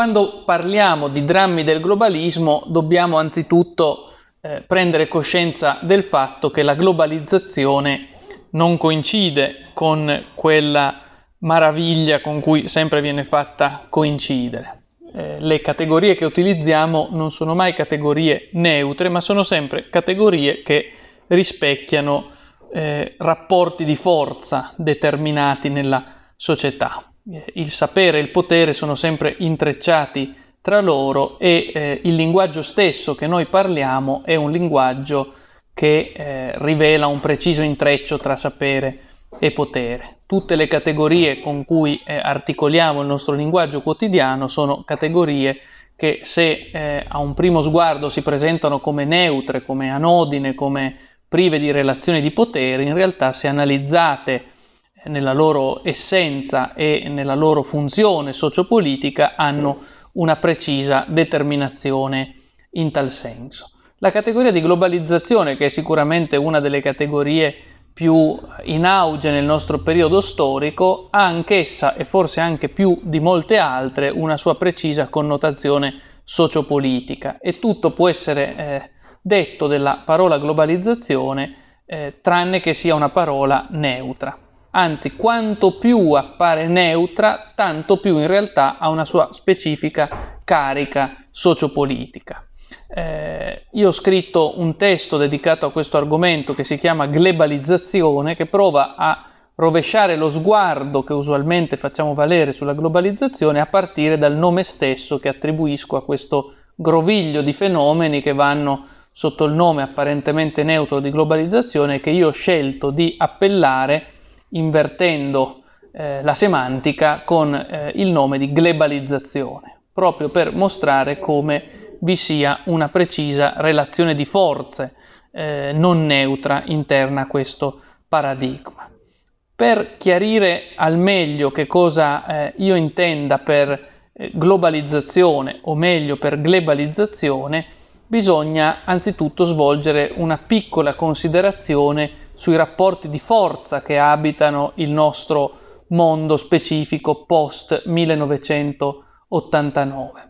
Quando parliamo di drammi del globalismo dobbiamo anzitutto eh, prendere coscienza del fatto che la globalizzazione non coincide con quella maraviglia con cui sempre viene fatta coincidere. Eh, le categorie che utilizziamo non sono mai categorie neutre, ma sono sempre categorie che rispecchiano eh, rapporti di forza determinati nella società. Eh, il sapere e il potere sono sempre intrecciati tra loro e eh, il linguaggio stesso che noi parliamo è un linguaggio che eh, rivela un preciso intreccio tra sapere e potere. Tutte le categorie con cui eh, articoliamo il nostro linguaggio quotidiano sono categorie che se eh, a un primo sguardo si presentano come neutre, come anodine, come prive di relazioni di potere, in realtà se analizzate nella loro essenza e nella loro funzione sociopolitica hanno una precisa determinazione in tal senso. La categoria di globalizzazione, che è sicuramente una delle categorie più in auge nel nostro periodo storico, ha anch'essa e forse anche più di molte altre una sua precisa connotazione sociopolitica e tutto può essere eh, detto della parola globalizzazione eh, tranne che sia una parola neutra anzi quanto più appare neutra, tanto più in realtà ha una sua specifica carica sociopolitica. Eh, io ho scritto un testo dedicato a questo argomento che si chiama Globalizzazione, che prova a rovesciare lo sguardo che usualmente facciamo valere sulla globalizzazione a partire dal nome stesso che attribuisco a questo groviglio di fenomeni che vanno sotto il nome apparentemente neutro di globalizzazione che io ho scelto di appellare invertendo eh, la semantica con eh, il nome di globalizzazione, proprio per mostrare come vi sia una precisa relazione di forze eh, non neutra interna a questo paradigma. Per chiarire al meglio che cosa eh, io intenda per eh, globalizzazione o meglio per globalizzazione, bisogna anzitutto svolgere una piccola considerazione sui rapporti di forza che abitano il nostro mondo specifico post 1989.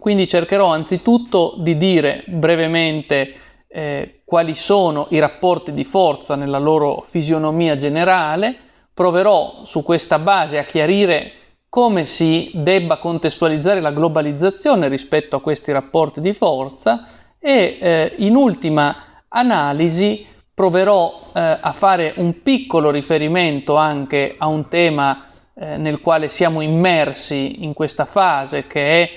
Quindi cercherò anzitutto di dire brevemente eh, quali sono i rapporti di forza nella loro fisionomia generale, proverò su questa base a chiarire come si debba contestualizzare la globalizzazione rispetto a questi rapporti di forza e eh, in ultima analisi proverò eh, a fare un piccolo riferimento anche a un tema eh, nel quale siamo immersi in questa fase, che è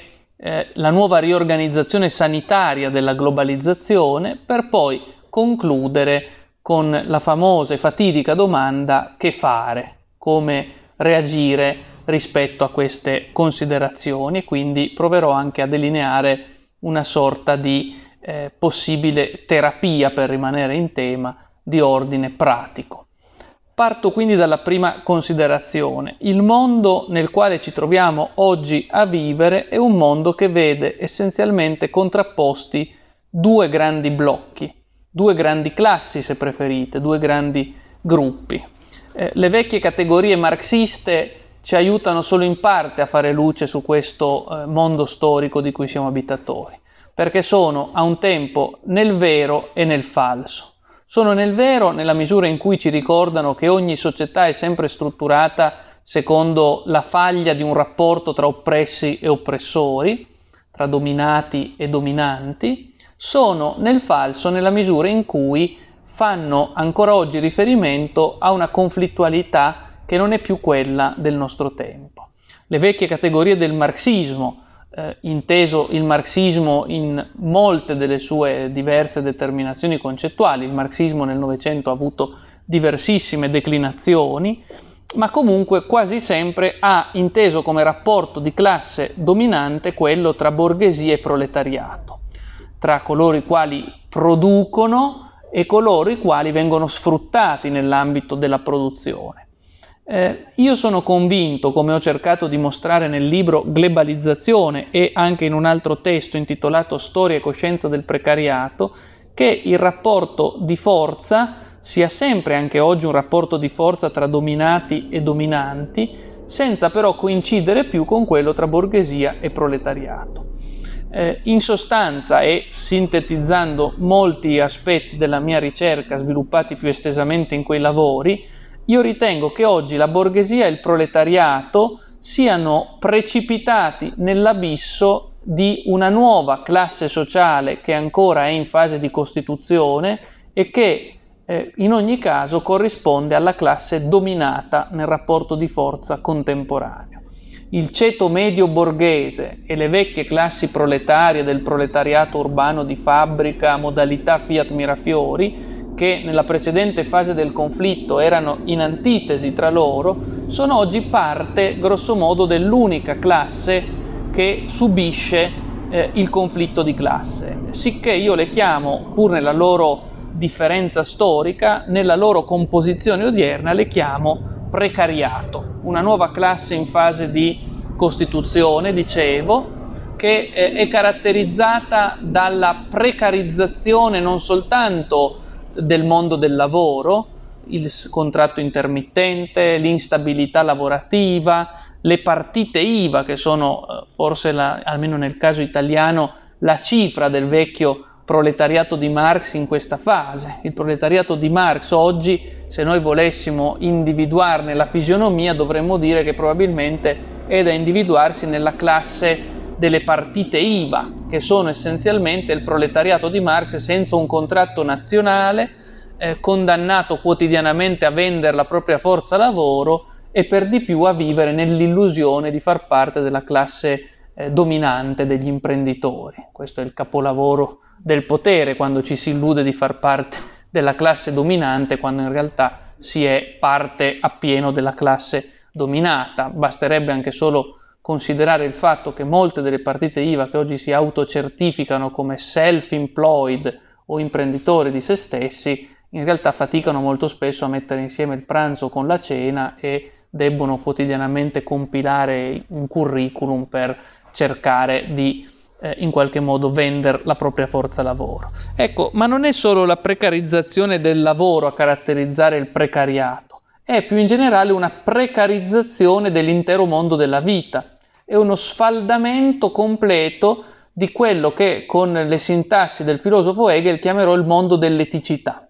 eh, la nuova riorganizzazione sanitaria della globalizzazione, per poi concludere con la famosa e fatidica domanda che fare, come reagire rispetto a queste considerazioni e quindi proverò anche a delineare una sorta di eh, possibile terapia, per rimanere in tema, di ordine pratico. Parto quindi dalla prima considerazione. Il mondo nel quale ci troviamo oggi a vivere è un mondo che vede essenzialmente contrapposti due grandi blocchi, due grandi classi se preferite, due grandi gruppi. Eh, le vecchie categorie marxiste ci aiutano solo in parte a fare luce su questo eh, mondo storico di cui siamo abitatori perché sono a un tempo nel vero e nel falso. Sono nel vero nella misura in cui ci ricordano che ogni società è sempre strutturata secondo la faglia di un rapporto tra oppressi e oppressori, tra dominati e dominanti, sono nel falso nella misura in cui fanno ancora oggi riferimento a una conflittualità che non è più quella del nostro tempo. Le vecchie categorie del marxismo, eh, inteso il marxismo in molte delle sue diverse determinazioni concettuali. Il marxismo nel Novecento ha avuto diversissime declinazioni, ma comunque quasi sempre ha inteso come rapporto di classe dominante quello tra borghesia e proletariato, tra coloro i quali producono e coloro i quali vengono sfruttati nell'ambito della produzione. Eh, io sono convinto, come ho cercato di mostrare nel libro Globalizzazione e anche in un altro testo intitolato Storia e coscienza del precariato, che il rapporto di forza sia sempre anche oggi un rapporto di forza tra dominati e dominanti, senza però coincidere più con quello tra borghesia e proletariato. Eh, in sostanza e sintetizzando molti aspetti della mia ricerca sviluppati più estesamente in quei lavori, io ritengo che oggi la borghesia e il proletariato siano precipitati nell'abisso di una nuova classe sociale che ancora è in fase di costituzione e che eh, in ogni caso corrisponde alla classe dominata nel rapporto di forza contemporaneo. Il ceto medio borghese e le vecchie classi proletarie del proletariato urbano di fabbrica modalità Fiat Mirafiori che nella precedente fase del conflitto erano in antitesi tra loro, sono oggi parte grossomodo dell'unica classe che subisce eh, il conflitto di classe, sicché io le chiamo, pur nella loro differenza storica, nella loro composizione odierna, le chiamo precariato, una nuova classe in fase di costituzione, dicevo, che eh, è caratterizzata dalla precarizzazione non soltanto del mondo del lavoro, il contratto intermittente, l'instabilità lavorativa, le partite IVA che sono eh, forse, la, almeno nel caso italiano, la cifra del vecchio proletariato di Marx in questa fase. Il proletariato di Marx oggi, se noi volessimo individuarne la fisionomia, dovremmo dire che probabilmente è da individuarsi nella classe delle partite IVA, che sono essenzialmente il proletariato di Marx senza un contratto nazionale, eh, condannato quotidianamente a vendere la propria forza lavoro e per di più a vivere nell'illusione di far parte della classe eh, dominante degli imprenditori. Questo è il capolavoro del potere, quando ci si illude di far parte della classe dominante, quando in realtà si è parte appieno della classe dominata. Basterebbe anche solo considerare il fatto che molte delle partite IVA che oggi si autocertificano come self-employed o imprenditori di se stessi, in realtà faticano molto spesso a mettere insieme il pranzo con la cena e debbono quotidianamente compilare un curriculum per cercare di eh, in qualche modo vendere la propria forza lavoro. Ecco, ma non è solo la precarizzazione del lavoro a caratterizzare il precariato è più in generale una precarizzazione dell'intero mondo della vita, è uno sfaldamento completo di quello che con le sintassi del filosofo Hegel chiamerò il mondo dell'eticità.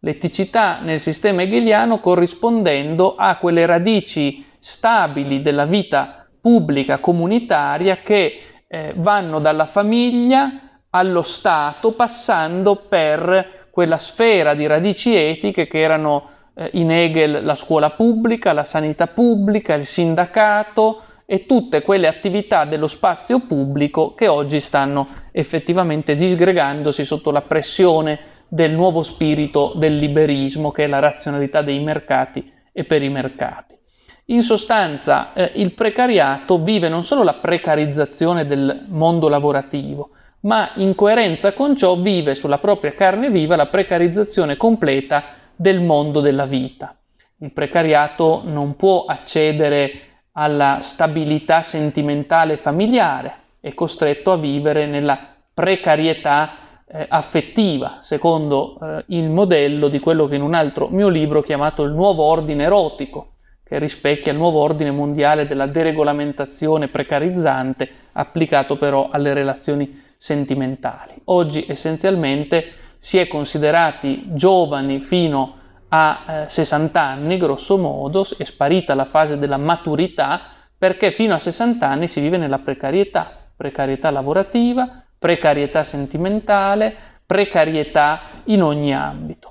L'eticità nel sistema hegeliano corrispondendo a quelle radici stabili della vita pubblica comunitaria che eh, vanno dalla famiglia allo Stato passando per quella sfera di radici etiche che erano eh, in Hegel la scuola pubblica, la sanità pubblica, il sindacato e tutte quelle attività dello spazio pubblico che oggi stanno effettivamente disgregandosi sotto la pressione del nuovo spirito del liberismo che è la razionalità dei mercati e per i mercati. In sostanza eh, il precariato vive non solo la precarizzazione del mondo lavorativo, ma in coerenza con ciò vive sulla propria carne viva la precarizzazione completa del mondo della vita. Il precariato non può accedere alla stabilità sentimentale familiare, è costretto a vivere nella precarietà eh, affettiva, secondo eh, il modello di quello che in un altro mio libro ho chiamato il nuovo ordine erotico, che rispecchia il nuovo ordine mondiale della deregolamentazione precarizzante applicato però alle relazioni sentimentali. Oggi essenzialmente si è considerati giovani fino a 60 eh, anni, grosso modo, è sparita la fase della maturità perché fino a 60 anni si vive nella precarietà, precarietà lavorativa, precarietà sentimentale, precarietà in ogni ambito.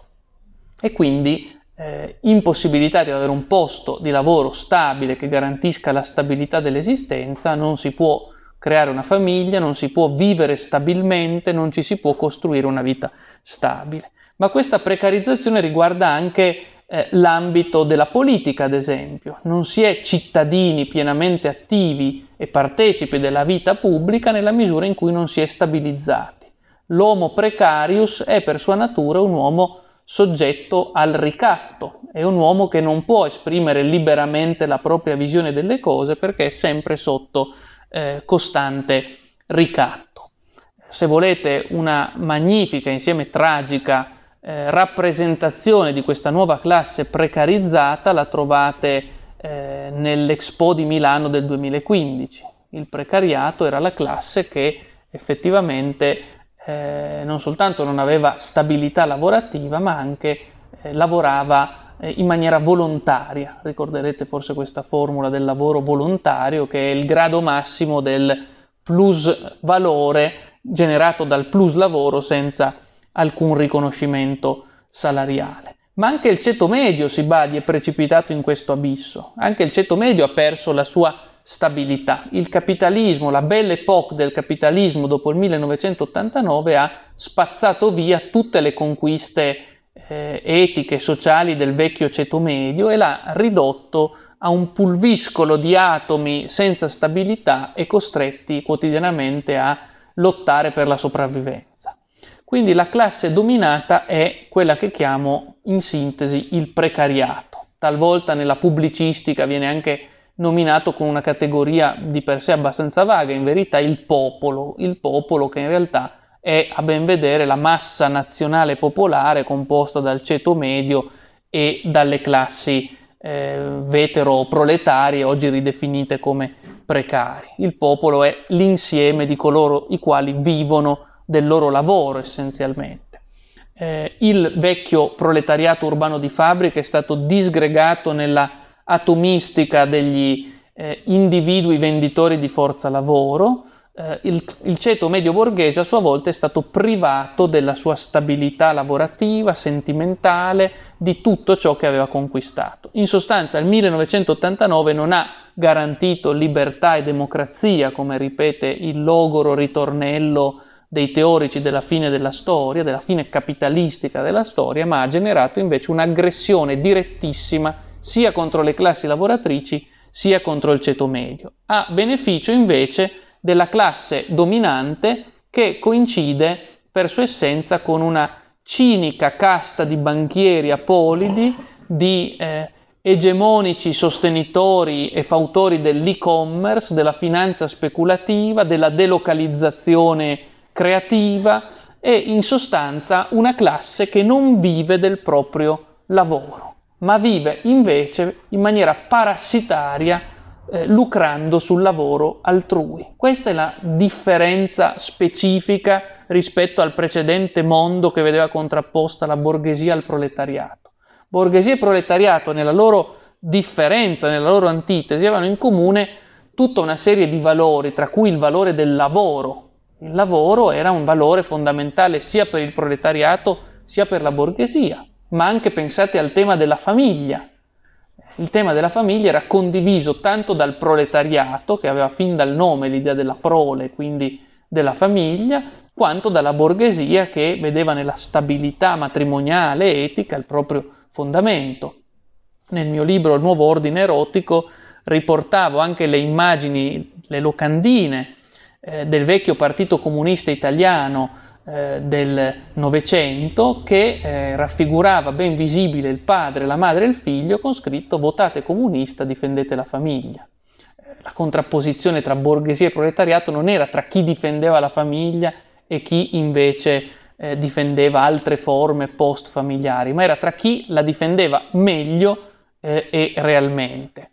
E quindi eh, impossibilità di avere un posto di lavoro stabile che garantisca la stabilità dell'esistenza, non si può creare una famiglia, non si può vivere stabilmente, non ci si può costruire una vita stabile ma questa precarizzazione riguarda anche eh, l'ambito della politica, ad esempio. Non si è cittadini pienamente attivi e partecipi della vita pubblica nella misura in cui non si è stabilizzati. L'uomo precarius è per sua natura un uomo soggetto al ricatto, è un uomo che non può esprimere liberamente la propria visione delle cose perché è sempre sotto eh, costante ricatto. Se volete una magnifica, insieme tragica, eh, rappresentazione di questa nuova classe precarizzata la trovate eh, nell'Expo di Milano del 2015. Il precariato era la classe che effettivamente eh, non soltanto non aveva stabilità lavorativa, ma anche eh, lavorava eh, in maniera volontaria. Ricorderete forse questa formula del lavoro volontario che è il grado massimo del plus valore generato dal plus lavoro senza alcun riconoscimento salariale. Ma anche il ceto medio, si badi, è precipitato in questo abisso. Anche il ceto medio ha perso la sua stabilità. Il capitalismo, la belle époque del capitalismo dopo il 1989 ha spazzato via tutte le conquiste eh, etiche e sociali del vecchio ceto medio e l'ha ridotto a un pulviscolo di atomi senza stabilità e costretti quotidianamente a lottare per la sopravvivenza. Quindi la classe dominata è quella che chiamo in sintesi il precariato. Talvolta nella pubblicistica viene anche nominato con una categoria di per sé abbastanza vaga, in verità il popolo, il popolo che in realtà è a ben vedere la massa nazionale popolare composta dal ceto medio e dalle classi eh, vetero proletarie, oggi ridefinite come precari. Il popolo è l'insieme di coloro i quali vivono del loro lavoro essenzialmente. Eh, il vecchio proletariato urbano di fabbrica è stato disgregato nella atomistica degli eh, individui venditori di forza lavoro, eh, il, il, ceto medio borghese a sua volta è stato privato della sua stabilità lavorativa, sentimentale, di tutto ciò che aveva conquistato. In sostanza il 1989 non ha garantito libertà e democrazia, come ripete il logoro ritornello dei teorici della fine della storia, della fine capitalistica della storia, ma ha generato invece un'aggressione direttissima sia contro le classi lavoratrici sia contro il ceto medio, a beneficio invece della classe dominante che coincide per sua essenza con una cinica casta di banchieri apolidi, di eh, egemonici sostenitori e fautori dell'e-commerce, della finanza speculativa, della delocalizzazione creativa e in sostanza una classe che non vive del proprio lavoro, ma vive invece in maniera parassitaria eh, lucrando sul lavoro altrui. Questa è la differenza specifica rispetto al precedente mondo che vedeva contrapposta la borghesia al proletariato. Borghesia e proletariato nella loro differenza, nella loro antitesi, avevano in comune tutta una serie di valori, tra cui il valore del lavoro, il lavoro era un valore fondamentale sia per il proletariato sia per la borghesia, ma anche pensate al tema della famiglia. Il tema della famiglia era condiviso tanto dal proletariato, che aveva fin dal nome l'idea della prole, quindi della famiglia, quanto dalla borghesia che vedeva nella stabilità matrimoniale e etica il proprio fondamento. Nel mio libro Il nuovo ordine erotico riportavo anche le immagini, le locandine eh, del vecchio Partito Comunista Italiano eh, del Novecento che eh, raffigurava ben visibile il padre, la madre e il figlio con scritto votate comunista, difendete la famiglia. Eh, la contrapposizione tra borghesia e proletariato non era tra chi difendeva la famiglia e chi invece eh, difendeva altre forme post-familiari, ma era tra chi la difendeva meglio eh, e realmente,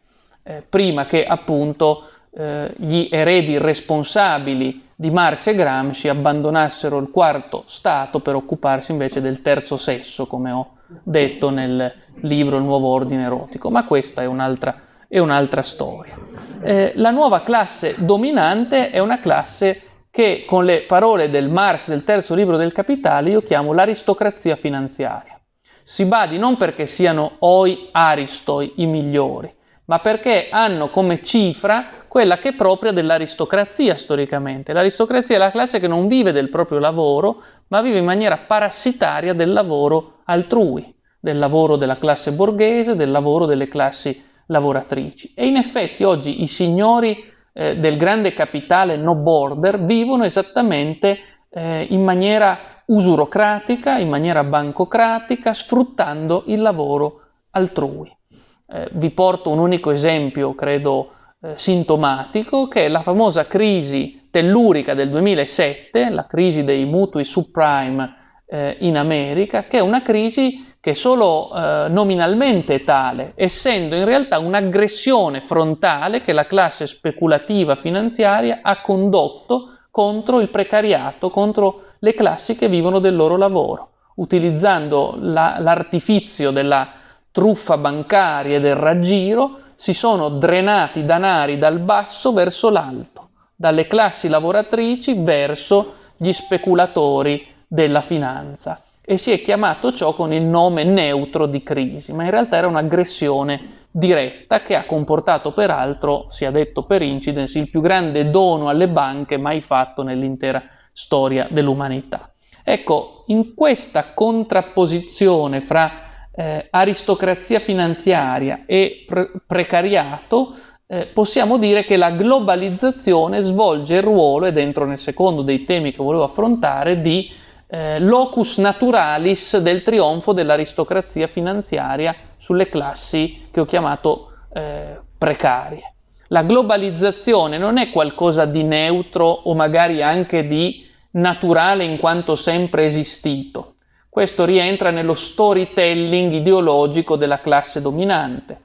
prima che appunto eh, gli eredi responsabili di Marx e Gramsci abbandonassero il quarto stato per occuparsi invece del terzo sesso, come ho detto nel libro Il nuovo ordine erotico, ma questa è un'altra, è un'altra storia. Eh, la nuova classe dominante è una classe che con le parole del Marx del terzo libro del Capitale io chiamo l'aristocrazia finanziaria. Si badi non perché siano oi aristoi i migliori, ma perché hanno come cifra quella che è propria dell'aristocrazia storicamente. L'aristocrazia è la classe che non vive del proprio lavoro, ma vive in maniera parassitaria del lavoro altrui, del lavoro della classe borghese, del lavoro delle classi lavoratrici. E in effetti oggi i signori eh, del grande capitale no border vivono esattamente eh, in maniera usurocratica, in maniera bancocratica, sfruttando il lavoro altrui. Eh, vi porto un unico esempio, credo, eh, sintomatico, che è la famosa crisi tellurica del 2007, la crisi dei mutui subprime eh, in America, che è una crisi che solo eh, nominalmente è tale, essendo in realtà un'aggressione frontale che la classe speculativa finanziaria ha condotto contro il precariato, contro le classi che vivono del loro lavoro, utilizzando la, l'artificio della truffa bancaria e del raggiro, si sono drenati danari dal basso verso l'alto, dalle classi lavoratrici verso gli speculatori della finanza e si è chiamato ciò con il nome neutro di crisi, ma in realtà era un'aggressione diretta che ha comportato peraltro, si è detto per incidence, il più grande dono alle banche mai fatto nell'intera storia dell'umanità. Ecco, in questa contrapposizione fra eh, aristocrazia finanziaria e pre- precariato, eh, possiamo dire che la globalizzazione svolge il ruolo, ed entro nel secondo dei temi che volevo affrontare, di eh, locus naturalis del trionfo dell'aristocrazia finanziaria sulle classi che ho chiamato eh, precarie. La globalizzazione non è qualcosa di neutro o magari anche di naturale in quanto sempre esistito questo rientra nello storytelling ideologico della classe dominante.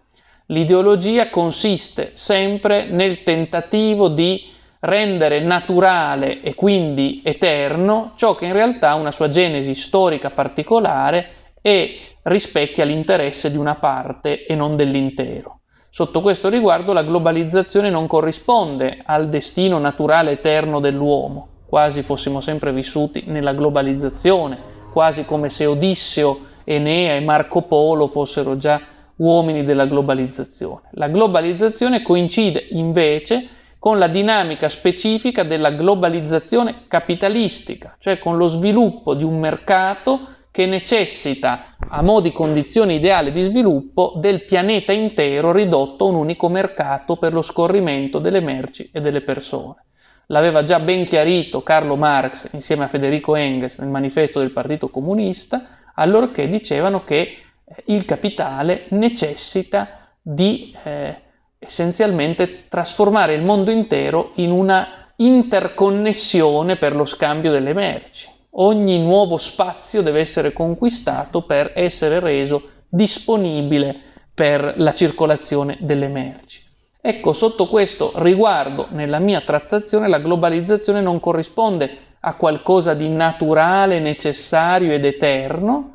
L'ideologia consiste sempre nel tentativo di rendere naturale e quindi eterno ciò che in realtà ha una sua genesi storica particolare e rispecchia l'interesse di una parte e non dell'intero. Sotto questo riguardo la globalizzazione non corrisponde al destino naturale eterno dell'uomo, quasi fossimo sempre vissuti nella globalizzazione, quasi come se Odisseo, Enea e Marco Polo fossero già uomini della globalizzazione. La globalizzazione coincide invece con la dinamica specifica della globalizzazione capitalistica, cioè con lo sviluppo di un mercato che necessita, a mo' di condizione ideale di sviluppo, del pianeta intero ridotto a un unico mercato per lo scorrimento delle merci e delle persone l'aveva già ben chiarito Carlo Marx insieme a Federico Engels nel manifesto del Partito Comunista, allorché dicevano che eh, il capitale necessita di eh, essenzialmente trasformare il mondo intero in una interconnessione per lo scambio delle merci. Ogni nuovo spazio deve essere conquistato per essere reso disponibile per la circolazione delle merci. Ecco, sotto questo riguardo, nella mia trattazione, la globalizzazione non corrisponde a qualcosa di naturale, necessario ed eterno,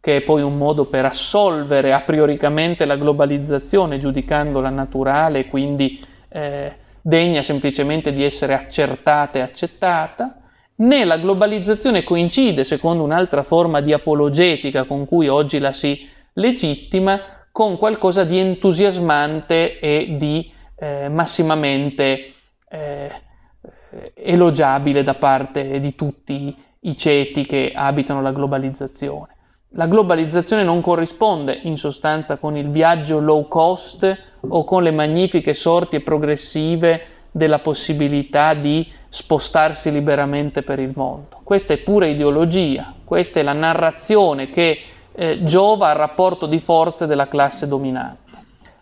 che è poi un modo per assolvere a prioricamente la globalizzazione, giudicandola naturale, quindi eh, degna semplicemente di essere accertata e accettata, né la globalizzazione coincide, secondo un'altra forma di apologetica con cui oggi la si legittima, con qualcosa di entusiasmante e di eh, massimamente eh, elogiabile da parte di tutti i ceti che abitano la globalizzazione. La globalizzazione non corrisponde in sostanza con il viaggio low cost o con le magnifiche sorti progressive della possibilità di spostarsi liberamente per il mondo. Questa è pura ideologia, questa è la narrazione che eh, giova al rapporto di forze della classe dominante.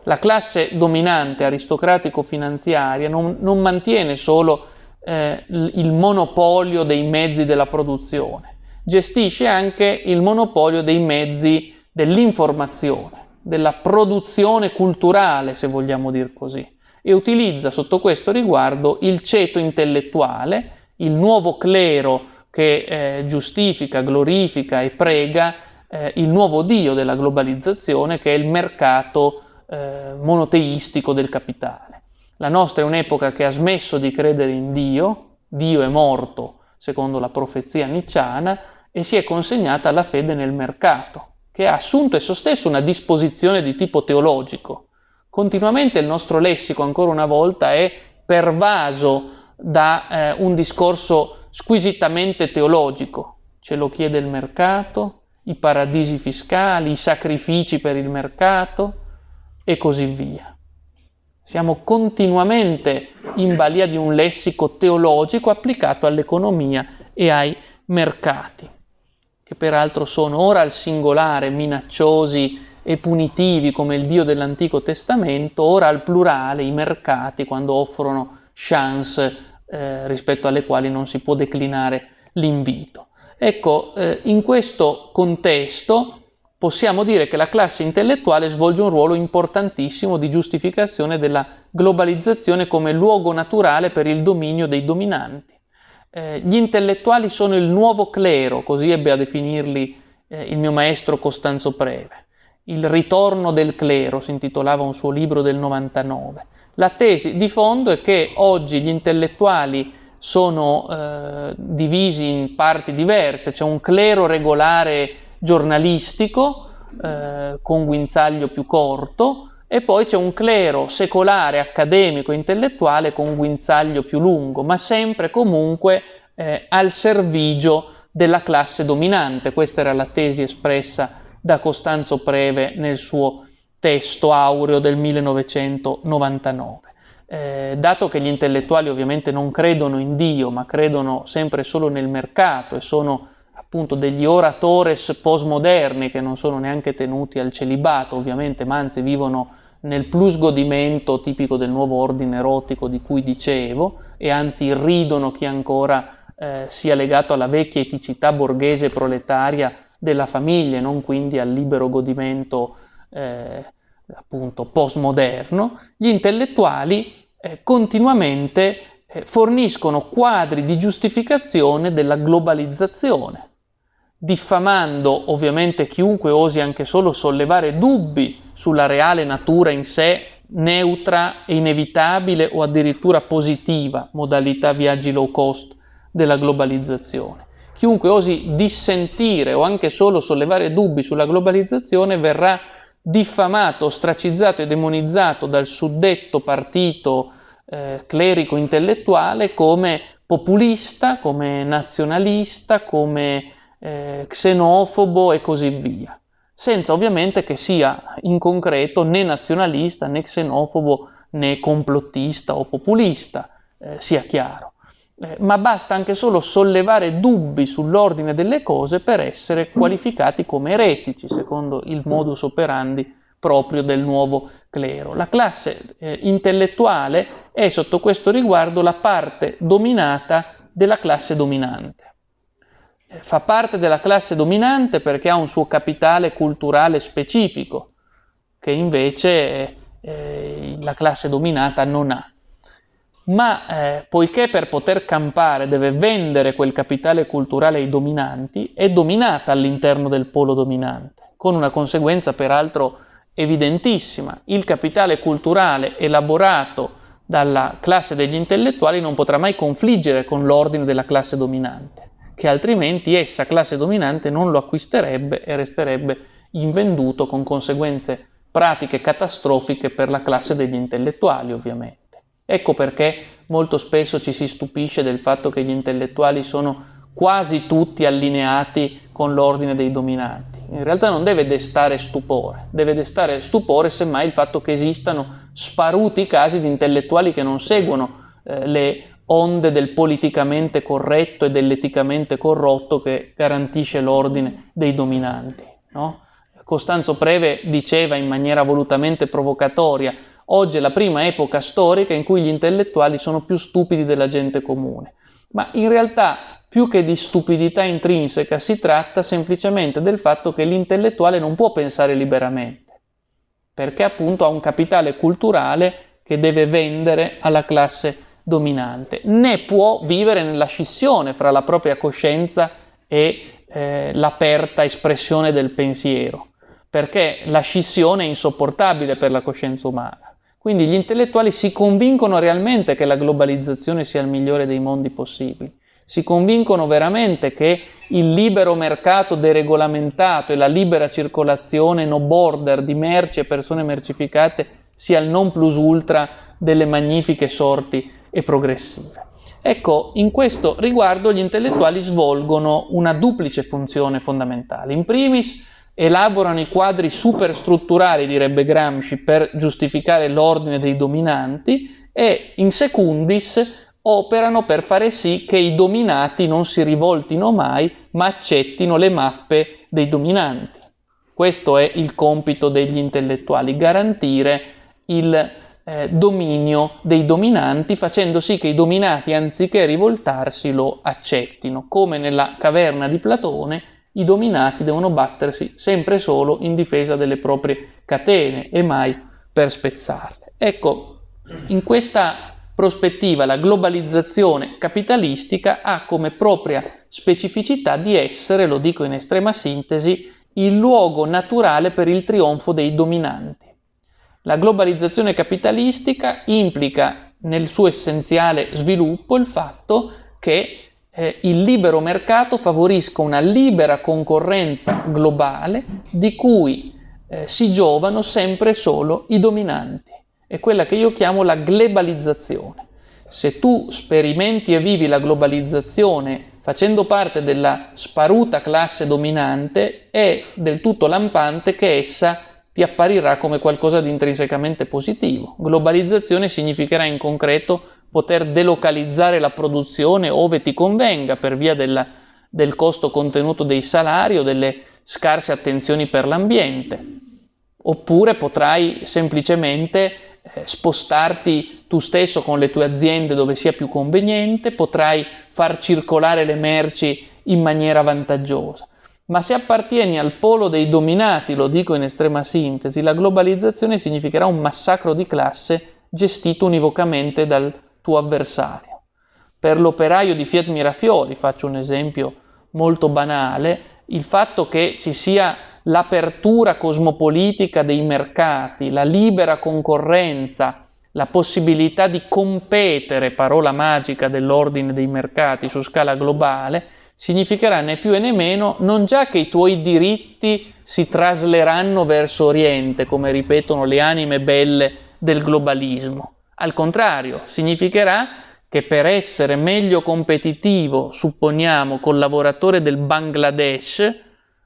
La classe dominante aristocratico-finanziaria non, non mantiene solo eh, il monopolio dei mezzi della produzione, gestisce anche il monopolio dei mezzi dell'informazione, della produzione culturale, se vogliamo dire così, e utilizza sotto questo riguardo il ceto intellettuale, il nuovo clero che eh, giustifica, glorifica e prega eh, il nuovo dio della globalizzazione che è il mercato eh, monoteistico del capitale. La nostra è un'epoca che ha smesso di credere in Dio, Dio è morto secondo la profezia nicciana e si è consegnata alla fede nel mercato, che ha assunto esso stesso una disposizione di tipo teologico. Continuamente il nostro lessico, ancora una volta, è pervaso da eh, un discorso squisitamente teologico. Ce lo chiede il mercato, i paradisi fiscali, i sacrifici per il mercato e così via. Siamo continuamente in balia di un lessico teologico applicato all'economia e ai mercati, che peraltro sono ora al singolare minacciosi e punitivi come il Dio dell'Antico Testamento, ora al plurale i mercati quando offrono chance eh, rispetto alle quali non si può declinare l'invito. Ecco, eh, in questo contesto possiamo dire che la classe intellettuale svolge un ruolo importantissimo di giustificazione della globalizzazione come luogo naturale per il dominio dei dominanti. Eh, gli intellettuali sono il nuovo clero, così ebbe a definirli eh, il mio maestro Costanzo Preve. Il ritorno del clero si intitolava un suo libro del 99. La tesi di fondo è che oggi gli intellettuali sono eh, divisi in parti diverse, c'è un clero regolare giornalistico eh, con guinzaglio più corto e poi c'è un clero secolare, accademico, intellettuale con guinzaglio più lungo, ma sempre comunque eh, al servigio della classe dominante. Questa era la tesi espressa da Costanzo Preve nel suo testo aureo del 1999. Eh, dato che gli intellettuali ovviamente non credono in Dio, ma credono sempre solo nel mercato e sono appunto degli oratores postmoderni che non sono neanche tenuti al celibato, ovviamente, ma anzi vivono nel plusgodimento tipico del nuovo ordine erotico di cui dicevo, e anzi ridono chi ancora eh, sia legato alla vecchia eticità borghese proletaria della famiglia, non quindi al libero godimento eh, appunto postmoderno, gli intellettuali eh, continuamente eh, forniscono quadri di giustificazione della globalizzazione, diffamando ovviamente chiunque osi anche solo sollevare dubbi sulla reale natura in sé neutra e inevitabile o addirittura positiva modalità viaggi low cost della globalizzazione. Chiunque osi dissentire o anche solo sollevare dubbi sulla globalizzazione verrà diffamato, ostracizzato e demonizzato dal suddetto partito eh, clerico intellettuale come populista, come nazionalista, come eh, xenofobo e così via, senza ovviamente che sia in concreto né nazionalista né xenofobo né complottista o populista, eh, sia chiaro. Eh, ma basta anche solo sollevare dubbi sull'ordine delle cose per essere qualificati come eretici, secondo il modus operandi proprio del nuovo clero. La classe eh, intellettuale è sotto questo riguardo la parte dominata della classe dominante. Eh, fa parte della classe dominante perché ha un suo capitale culturale specifico, che invece eh, la classe dominata non ha ma eh, poiché per poter campare deve vendere quel capitale culturale ai dominanti, è dominata all'interno del polo dominante, con una conseguenza peraltro evidentissima. Il capitale culturale elaborato dalla classe degli intellettuali non potrà mai confliggere con l'ordine della classe dominante, che altrimenti essa, classe dominante, non lo acquisterebbe e resterebbe invenduto con conseguenze pratiche catastrofiche per la classe degli intellettuali, ovviamente. Ecco perché molto spesso ci si stupisce del fatto che gli intellettuali sono quasi tutti allineati con l'ordine dei dominanti. In realtà non deve destare stupore, deve destare stupore semmai il fatto che esistano sparuti casi di intellettuali che non seguono eh, le onde del politicamente corretto e dell'eticamente corrotto che garantisce l'ordine dei dominanti. No? Costanzo Preve diceva in maniera volutamente provocatoria Oggi è la prima epoca storica in cui gli intellettuali sono più stupidi della gente comune. Ma in realtà più che di stupidità intrinseca si tratta semplicemente del fatto che l'intellettuale non può pensare liberamente, perché appunto ha un capitale culturale che deve vendere alla classe dominante, né può vivere nella scissione fra la propria coscienza e eh, l'aperta espressione del pensiero, perché la scissione è insopportabile per la coscienza umana. Quindi gli intellettuali si convincono realmente che la globalizzazione sia il migliore dei mondi possibili, si convincono veramente che il libero mercato deregolamentato e la libera circolazione no border di merci e persone mercificate sia il non plus ultra delle magnifiche sorti e progressive. Ecco, in questo riguardo gli intellettuali svolgono una duplice funzione fondamentale. In primis, elaborano i quadri superstrutturali, direbbe Gramsci, per giustificare l'ordine dei dominanti e in secundis operano per fare sì che i dominati non si rivoltino mai, ma accettino le mappe dei dominanti. Questo è il compito degli intellettuali, garantire il eh, dominio dei dominanti facendo sì che i dominati, anziché rivoltarsi, lo accettino, come nella caverna di Platone i dominati devono battersi sempre solo in difesa delle proprie catene e mai per spezzarle. Ecco, in questa prospettiva la globalizzazione capitalistica ha come propria specificità di essere, lo dico in estrema sintesi, il luogo naturale per il trionfo dei dominanti. La globalizzazione capitalistica implica nel suo essenziale sviluppo il fatto che eh, il libero mercato favorisca una libera concorrenza globale di cui eh, si giovano sempre solo i dominanti. È quella che io chiamo la globalizzazione. Se tu sperimenti e vivi la globalizzazione facendo parte della sparuta classe dominante, è del tutto lampante che essa ti apparirà come qualcosa di intrinsecamente positivo. Globalizzazione significherà in concreto poter delocalizzare la produzione ove ti convenga per via della, del costo contenuto dei salari o delle scarse attenzioni per l'ambiente. Oppure potrai semplicemente eh, spostarti tu stesso con le tue aziende dove sia più conveniente, potrai far circolare le merci in maniera vantaggiosa. Ma se appartieni al polo dei dominati, lo dico in estrema sintesi, la globalizzazione significherà un massacro di classe gestito univocamente dal tuo avversario. Per l'operaio di Fiat Mirafiori, faccio un esempio molto banale, il fatto che ci sia l'apertura cosmopolitica dei mercati, la libera concorrenza, la possibilità di competere, parola magica dell'ordine dei mercati su scala globale, significherà né più né meno non già che i tuoi diritti si trasleranno verso Oriente, come ripetono le anime belle del globalismo. Al contrario, significherà che per essere meglio competitivo, supponiamo, col lavoratore del Bangladesh,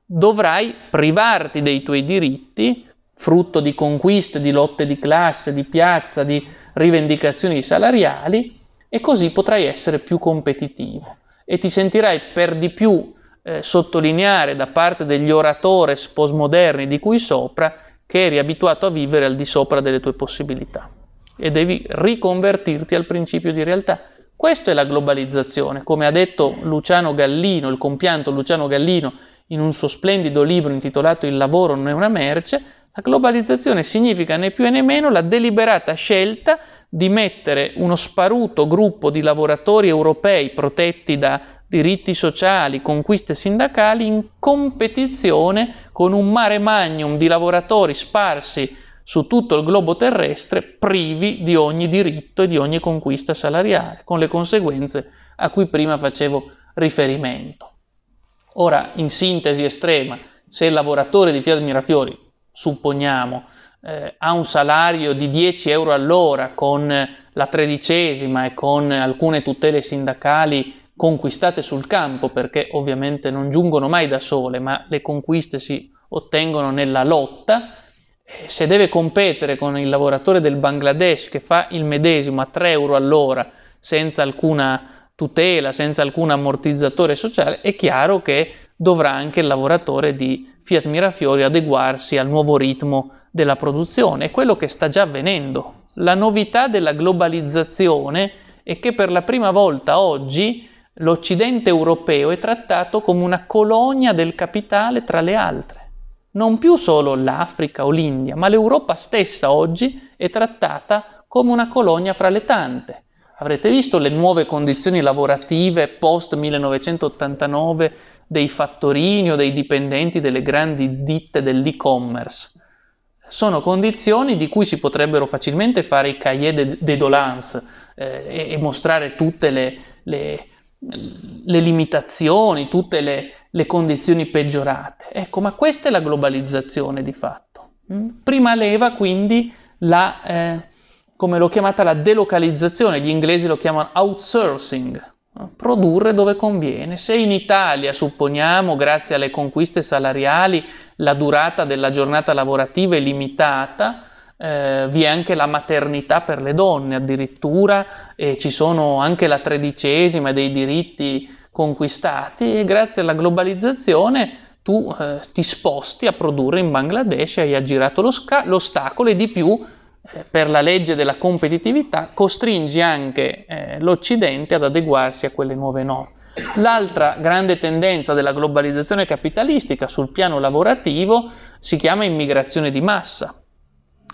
dovrai privarti dei tuoi diritti, frutto di conquiste, di lotte di classe, di piazza, di rivendicazioni salariali, e così potrai essere più competitivo e ti sentirai per di più eh, sottolineare da parte degli oratores postmoderni di cui sopra che eri abituato a vivere al di sopra delle tue possibilità e devi riconvertirti al principio di realtà. Questa è la globalizzazione, come ha detto Luciano Gallino, il compianto Luciano Gallino, in un suo splendido libro intitolato Il lavoro non è una merce, la globalizzazione significa né più né meno la deliberata scelta di mettere uno sparuto gruppo di lavoratori europei protetti da diritti sociali, conquiste sindacali in competizione con un mare magnum di lavoratori sparsi su tutto il globo terrestre privi di ogni diritto e di ogni conquista salariale, con le conseguenze a cui prima facevo riferimento. Ora, in sintesi estrema, se il lavoratore di Fiat Mirafiori supponiamo, eh, ha un salario di 10 euro all'ora con la tredicesima e con alcune tutele sindacali conquistate sul campo, perché ovviamente non giungono mai da sole, ma le conquiste si ottengono nella lotta, eh, se deve competere con il lavoratore del Bangladesh che fa il medesimo a 3 euro all'ora senza alcuna tutela, senza alcun ammortizzatore sociale, è chiaro che dovrà anche il lavoratore di Fiat Mirafiori adeguarsi al nuovo ritmo della produzione, è quello che sta già avvenendo. La novità della globalizzazione è che per la prima volta oggi l'Occidente europeo è trattato come una colonia del capitale tra le altre. Non più solo l'Africa o l'India, ma l'Europa stessa oggi è trattata come una colonia fra le tante. Avrete visto le nuove condizioni lavorative post 1989 dei fattorini o dei dipendenti delle grandi ditte dell'e-commerce. Sono condizioni di cui si potrebbero facilmente fare i cahiers de, de dolance eh, e, mostrare tutte le, le, le limitazioni, tutte le, le condizioni peggiorate. Ecco, ma questa è la globalizzazione di fatto. Mm? Prima leva quindi la eh, come l'ho chiamata la delocalizzazione, gli inglesi lo chiamano outsourcing, produrre dove conviene. Se in Italia, supponiamo, grazie alle conquiste salariali, la durata della giornata lavorativa è limitata, eh, vi è anche la maternità per le donne addirittura e ci sono anche la tredicesima dei diritti conquistati e grazie alla globalizzazione tu eh, ti sposti a produrre in Bangladesh, hai aggirato l'ostacolo e di più per la legge della competitività costringe anche eh, l'Occidente ad adeguarsi a quelle nuove norme. L'altra grande tendenza della globalizzazione capitalistica sul piano lavorativo si chiama immigrazione di massa.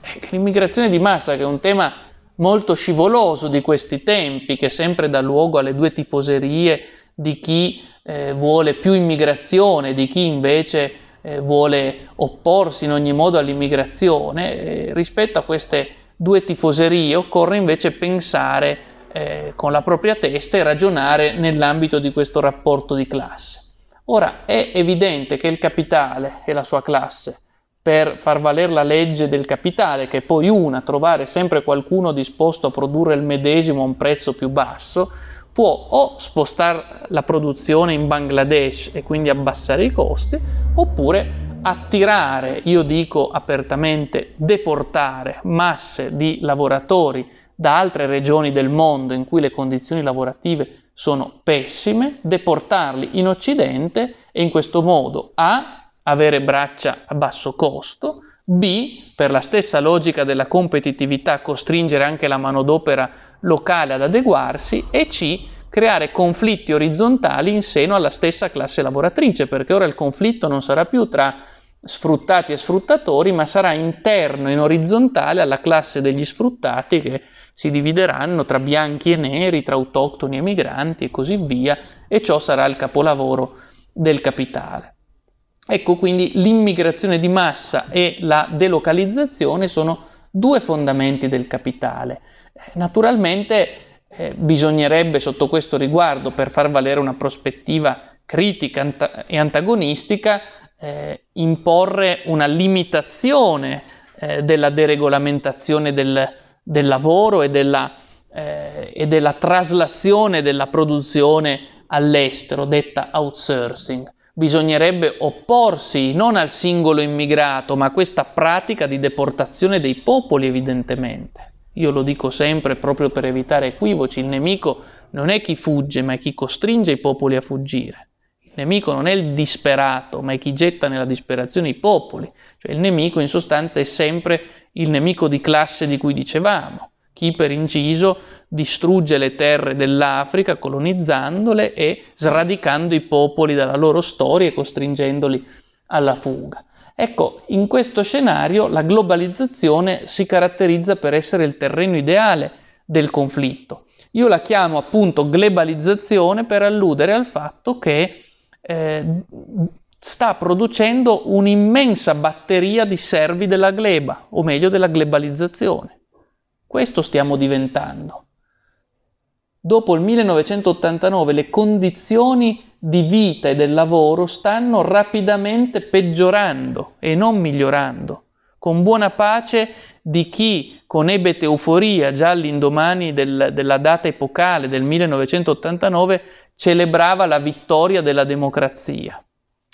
Ecco, l'immigrazione di massa che è un tema molto scivoloso di questi tempi, che sempre dà luogo alle due tifoserie di chi eh, vuole più immigrazione, di chi invece eh, vuole opporsi in ogni modo all'immigrazione, eh, rispetto a queste due tifoserie occorre invece pensare eh, con la propria testa e ragionare nell'ambito di questo rapporto di classe. Ora è evidente che il capitale e la sua classe, per far valere la legge del capitale, che è poi una, trovare sempre qualcuno disposto a produrre il medesimo a un prezzo più basso, può o spostare la produzione in Bangladesh e quindi abbassare i costi, oppure attirare, io dico apertamente deportare masse di lavoratori da altre regioni del mondo in cui le condizioni lavorative sono pessime, deportarli in Occidente e in questo modo A avere braccia a basso costo, B per la stessa logica della competitività costringere anche la manodopera locale ad adeguarsi e C creare conflitti orizzontali in seno alla stessa classe lavoratrice, perché ora il conflitto non sarà più tra sfruttati e sfruttatori, ma sarà interno, in orizzontale, alla classe degli sfruttati che si divideranno tra bianchi e neri, tra autoctoni e migranti e così via, e ciò sarà il capolavoro del capitale. Ecco quindi l'immigrazione di massa e la delocalizzazione sono due fondamenti del capitale. Eh, naturalmente eh, bisognerebbe sotto questo riguardo, per far valere una prospettiva critica ant- e antagonistica, eh, imporre una limitazione eh, della deregolamentazione del, del lavoro e della, eh, e della traslazione della produzione all'estero, detta outsourcing. Bisognerebbe opporsi non al singolo immigrato, ma a questa pratica di deportazione dei popoli, evidentemente. Io lo dico sempre proprio per evitare equivoci, il nemico non è chi fugge, ma è chi costringe i popoli a fuggire. Il nemico non è il disperato, ma è chi getta nella disperazione i popoli. Cioè il nemico in sostanza è sempre il nemico di classe di cui dicevamo chi per inciso distrugge le terre dell'Africa colonizzandole e sradicando i popoli dalla loro storia e costringendoli alla fuga. Ecco, in questo scenario la globalizzazione si caratterizza per essere il terreno ideale del conflitto. Io la chiamo appunto globalizzazione per alludere al fatto che eh, sta producendo un'immensa batteria di servi della gleba, o meglio della globalizzazione. Questo stiamo diventando. Dopo il 1989 le condizioni di vita e del lavoro stanno rapidamente peggiorando e non migliorando, con buona pace di chi con ebete euforia già all'indomani del, della data epocale del 1989 celebrava la vittoria della democrazia.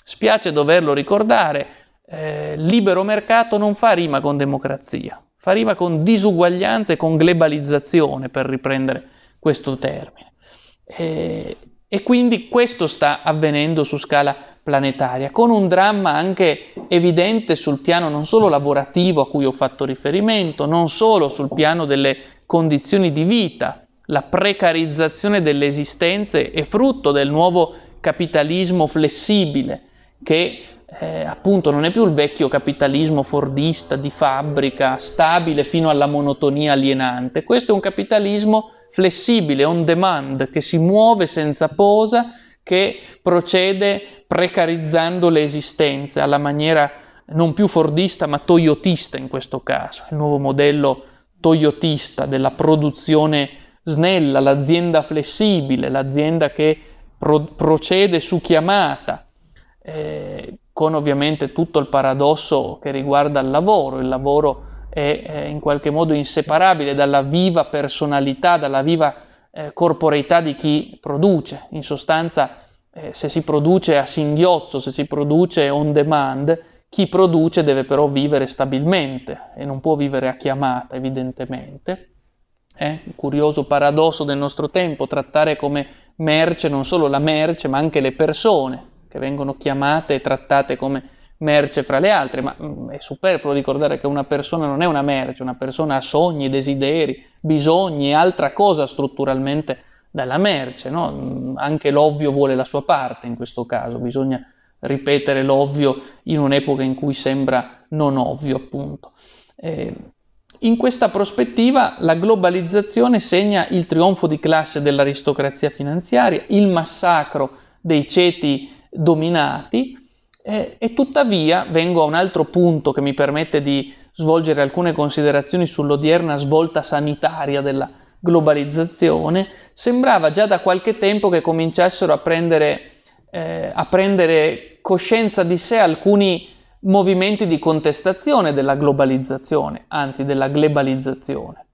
Spiace doverlo ricordare, eh, libero mercato non fa rima con democrazia fa rima con disuguaglianza e con globalizzazione, per riprendere questo termine. E, eh, e quindi questo sta avvenendo su scala planetaria, con un dramma anche evidente sul piano non solo lavorativo a cui ho fatto riferimento, non solo sul piano delle condizioni di vita, la precarizzazione delle esistenze è frutto del nuovo capitalismo flessibile che eh, appunto non è più il vecchio capitalismo fordista di fabbrica, stabile fino alla monotonia alienante, questo è un capitalismo flessibile, on demand, che si muove senza posa, che procede precarizzando le esistenze alla maniera non più fordista ma toyotista in questo caso, il nuovo modello toyotista della produzione snella, l'azienda flessibile, l'azienda che pro- procede su chiamata, eh, con ovviamente tutto il paradosso che riguarda il lavoro. Il lavoro è eh, in qualche modo inseparabile dalla viva personalità, dalla viva eh, corporeità di chi produce. In sostanza, eh, se si produce a singhiozzo, se si produce on demand, chi produce deve però vivere stabilmente e non può vivere a chiamata, evidentemente. È un curioso paradosso del nostro tempo trattare come merce non solo la merce, ma anche le persone, che vengono chiamate e trattate come merce fra le altre, ma mm, è superfluo ricordare che una persona non è una merce, una persona ha sogni, desideri, bisogni e altra cosa strutturalmente dalla merce, no? Mm, anche l'ovvio vuole la sua parte in questo caso, bisogna ripetere l'ovvio in un'epoca in cui sembra non ovvio appunto. Eh, in questa prospettiva la globalizzazione segna il trionfo di classe dell'aristocrazia finanziaria, il massacro dei ceti dominati eh, e tuttavia vengo a un altro punto che mi permette di svolgere alcune considerazioni sull'odierna svolta sanitaria della globalizzazione, sembrava già da qualche tempo che cominciassero a prendere, eh, a prendere coscienza di sé alcuni movimenti di contestazione della globalizzazione, anzi della globalizzazione.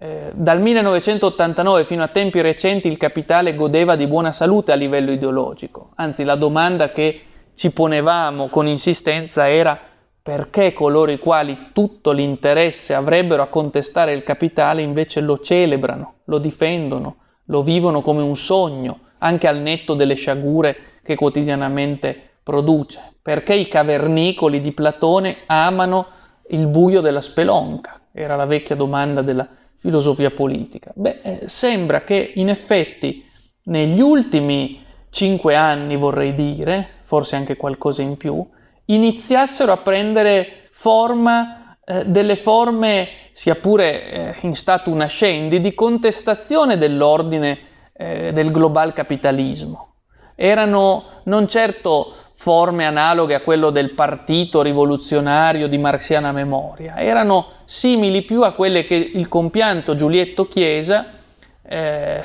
Eh, dal 1989 fino a tempi recenti il capitale godeva di buona salute a livello ideologico, anzi la domanda che ci ponevamo con insistenza era perché coloro i quali tutto l'interesse avrebbero a contestare il capitale invece lo celebrano, lo difendono, lo vivono come un sogno, anche al netto delle sciagure che quotidianamente produce. Perché i cavernicoli di Platone amano il buio della spelonca? Era la vecchia domanda della filosofia politica? Beh, eh, sembra che in effetti negli ultimi cinque anni, vorrei dire, forse anche qualcosa in più, iniziassero a prendere forma eh, delle forme, sia pure eh, in stato nascendi, di contestazione dell'ordine eh, del global capitalismo. Erano non certo forme analoghe a quello del partito rivoluzionario di marxiana memoria, erano simili più a quelle che il compianto Giulietto Chiesa eh,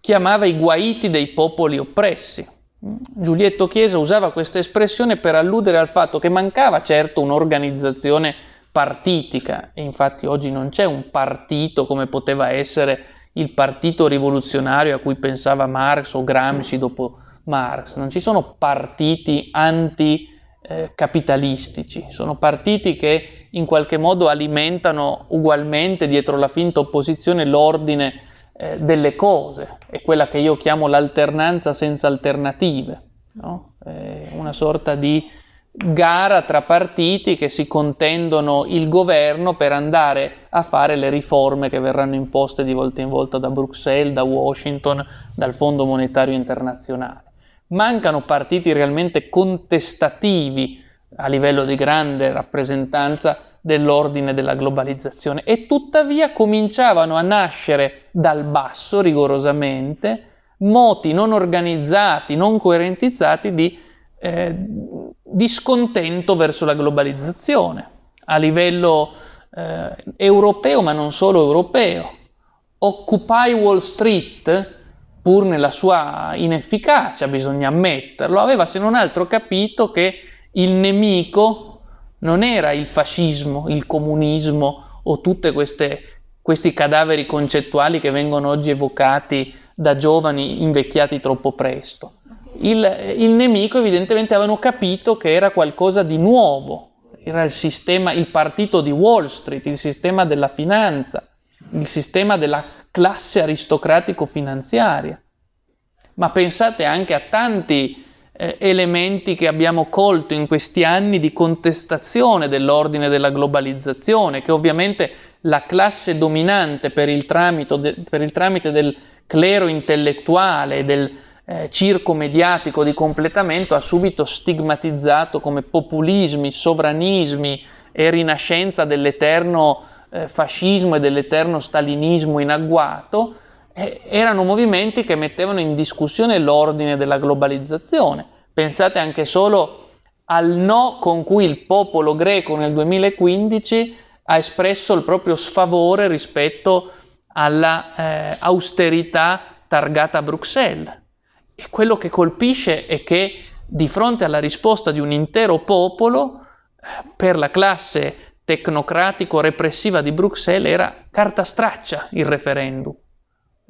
chiamava i guaiti dei popoli oppressi. Giulietto Chiesa usava questa espressione per alludere al fatto che mancava certo un'organizzazione partitica, e infatti oggi non c'è un partito come poteva essere il partito rivoluzionario a cui pensava Marx o Gramsci dopo Marx, non ci sono partiti anticapitalistici, sono partiti che in qualche modo alimentano ugualmente dietro la finta opposizione l'ordine eh, delle cose, è quella che io chiamo l'alternanza senza alternative, no? Eh, una sorta di gara tra partiti che si contendono il governo per andare a fare le riforme che verranno imposte di volta in volta da Bruxelles, da Washington, dal Fondo Monetario Internazionale mancano partiti realmente contestativi a livello di grande rappresentanza dell'ordine della globalizzazione e tuttavia cominciavano a nascere dal basso rigorosamente moti non organizzati, non coerentizzati di eh, discontento verso la globalizzazione a livello eh, europeo ma non solo europeo. Occupy Wall Street pur nella sua inefficacia, bisogna ammetterlo, aveva se non altro capito che il nemico non era il fascismo, il comunismo o tutti questi cadaveri concettuali che vengono oggi evocati da giovani invecchiati troppo presto. Il, il nemico evidentemente avevano capito che era qualcosa di nuovo, era il sistema, il partito di Wall Street, il sistema della finanza, il sistema della classe aristocratico-finanziaria. Ma pensate anche a tanti eh, elementi che abbiamo colto in questi anni di contestazione dell'ordine della globalizzazione, che ovviamente la classe dominante per il, de, per il tramite del clero intellettuale, del eh, circo mediatico di completamento ha subito stigmatizzato come populismi, sovranismi e rinascenza dell'eterno eh, fascismo e dell'eterno stalinismo in agguato, eh, erano movimenti che mettevano in discussione l'ordine della globalizzazione. Pensate anche solo al no con cui il popolo greco nel 2015 ha espresso il proprio sfavore rispetto all'austerità eh, targata a Bruxelles. E quello che colpisce è che di fronte alla risposta di un intero popolo, eh, per la classe tecnocratico-repressiva di Bruxelles era carta straccia il referendum.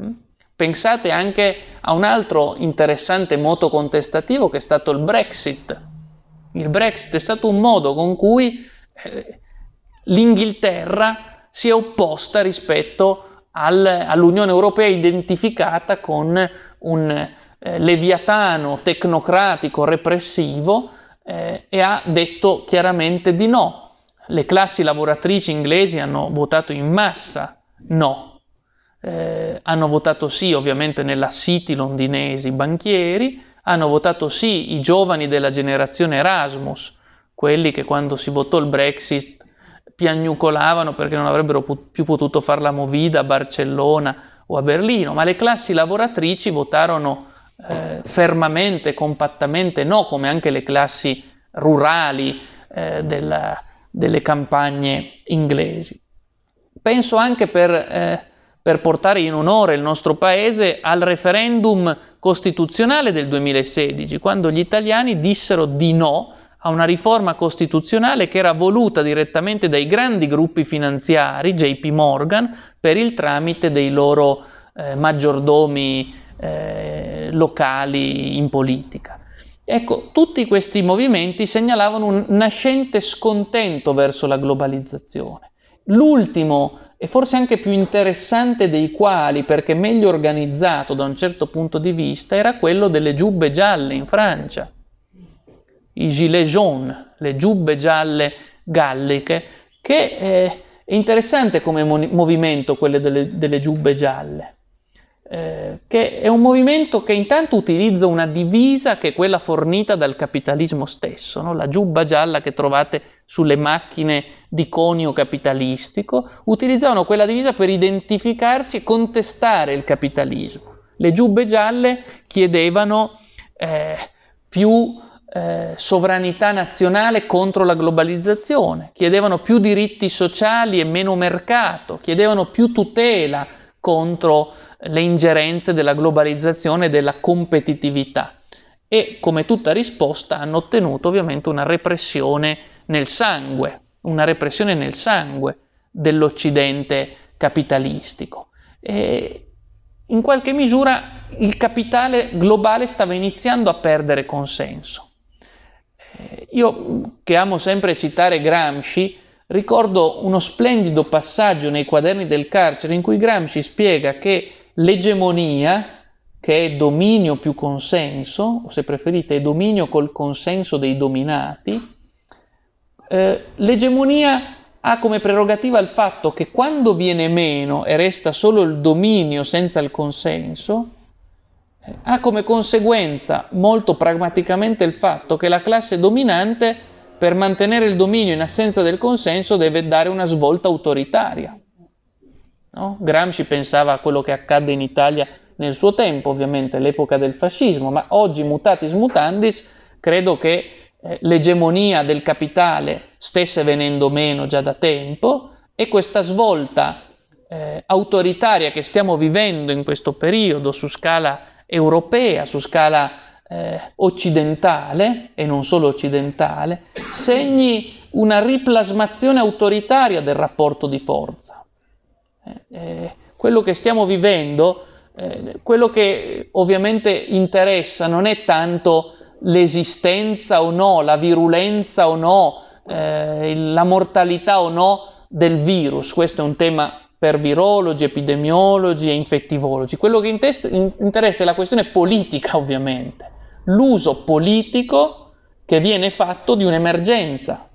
Mm? Pensate anche a un altro interessante moto contestativo che è stato il Brexit. Il Brexit è stato un modo con cui eh, l'Inghilterra si è opposta rispetto al, all'Unione Europea identificata con un eh, leviatano tecnocratico repressivo eh, e ha detto chiaramente di no le classi lavoratrici inglesi hanno votato in massa no, eh, hanno votato sì ovviamente nella City londinese i banchieri, hanno votato sì i giovani della generazione Erasmus, quelli che quando si votò il Brexit piagnucolavano perché non avrebbero put- più potuto fare la movida a Barcellona o a Berlino, ma le classi lavoratrici votarono eh, fermamente, compattamente no, come anche le classi rurali eh, della delle campagne inglesi. Penso anche per, eh, per portare in onore il nostro paese al referendum costituzionale del 2016, quando gli italiani dissero di no a una riforma costituzionale che era voluta direttamente dai grandi gruppi finanziari, JP Morgan, per il tramite dei loro eh, maggiordomi eh, locali in politica. Ecco, tutti questi movimenti segnalavano un nascente scontento verso la globalizzazione. L'ultimo e forse anche più interessante dei quali, perché meglio organizzato da un certo punto di vista, era quello delle giubbe gialle in Francia. I gilets jaunes, le giubbe gialle galliche, che eh, è interessante come movimento quello delle, delle giubbe gialle eh, che è un movimento che intanto utilizza una divisa che è quella fornita dal capitalismo stesso, no? la giubba gialla che trovate sulle macchine di conio capitalistico, utilizzavano quella divisa per identificarsi e contestare il capitalismo. Le giubbe gialle chiedevano eh, più eh, sovranità nazionale contro la globalizzazione, chiedevano più diritti sociali e meno mercato, chiedevano più tutela contro le ingerenze della globalizzazione e della competitività e come tutta risposta hanno ottenuto ovviamente una repressione nel sangue, una repressione nel sangue dell'Occidente capitalistico. E in qualche misura il capitale globale stava iniziando a perdere consenso. Eh, io, che amo sempre citare Gramsci, ricordo uno splendido passaggio nei quaderni del carcere in cui Gramsci spiega che l'egemonia, che è dominio più consenso, o se preferite, è dominio col consenso dei dominati, eh, l'egemonia ha come prerogativa il fatto che quando viene meno e resta solo il dominio senza il consenso, eh, ha come conseguenza molto pragmaticamente il fatto che la classe dominante per mantenere il dominio in assenza del consenso deve dare una svolta autoritaria. No? Gramsci pensava a quello che accadde in Italia nel suo tempo, ovviamente l'epoca del fascismo, ma oggi mutatis mutandis credo che eh, l'egemonia del capitale stesse venendo meno già da tempo e questa svolta eh, autoritaria che stiamo vivendo in questo periodo su scala europea, su scala eh, occidentale e non solo occidentale, segni una riplasmazione autoritaria del rapporto di forza. Eh, eh, quello che stiamo vivendo, eh, quello che ovviamente interessa non è tanto l'esistenza o no, la virulenza o no, eh, la mortalità o no del virus, questo è un tema per virologi, epidemiologi e infettivologi, quello che interessa è la questione politica ovviamente, l'uso politico che viene fatto di un'emergenza.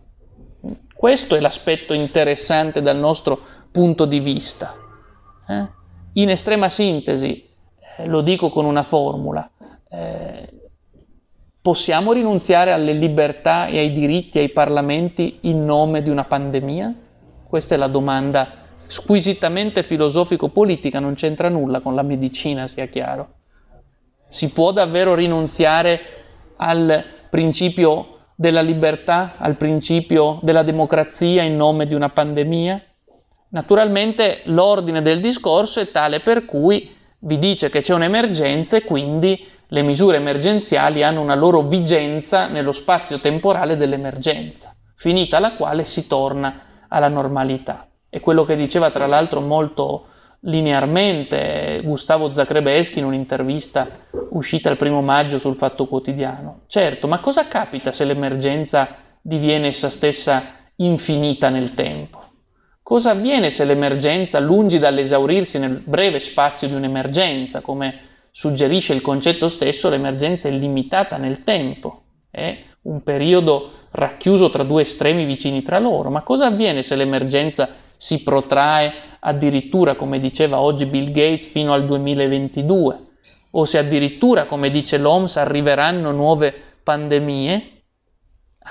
Questo è l'aspetto interessante dal nostro punto di vista. Eh? In estrema sintesi, eh, lo dico con una formula, eh, possiamo rinunziare alle libertà e ai diritti, ai parlamenti in nome di una pandemia? Questa è la domanda squisitamente filosofico-politica, non c'entra nulla con la medicina, sia chiaro. Si può davvero rinunziare al principio della libertà, al principio della democrazia in nome di una pandemia? Naturalmente l'ordine del discorso è tale per cui vi dice che c'è un'emergenza e quindi le misure emergenziali hanno una loro vigenza nello spazio temporale dell'emergenza, finita la quale si torna alla normalità. È quello che diceva tra l'altro molto linearmente Gustavo Zacrebeschi in un'intervista uscita il primo maggio sul Fatto Quotidiano. Certo, ma cosa capita se l'emergenza diviene essa stessa infinita nel tempo? Cosa avviene se l'emergenza, lungi dall'esaurirsi nel breve spazio di un'emergenza, come suggerisce il concetto stesso, l'emergenza è limitata nel tempo, è un periodo racchiuso tra due estremi vicini tra loro, ma cosa avviene se l'emergenza si protrae addirittura, come diceva oggi Bill Gates, fino al 2022? O se addirittura, come dice l'OMS, arriveranno nuove pandemie?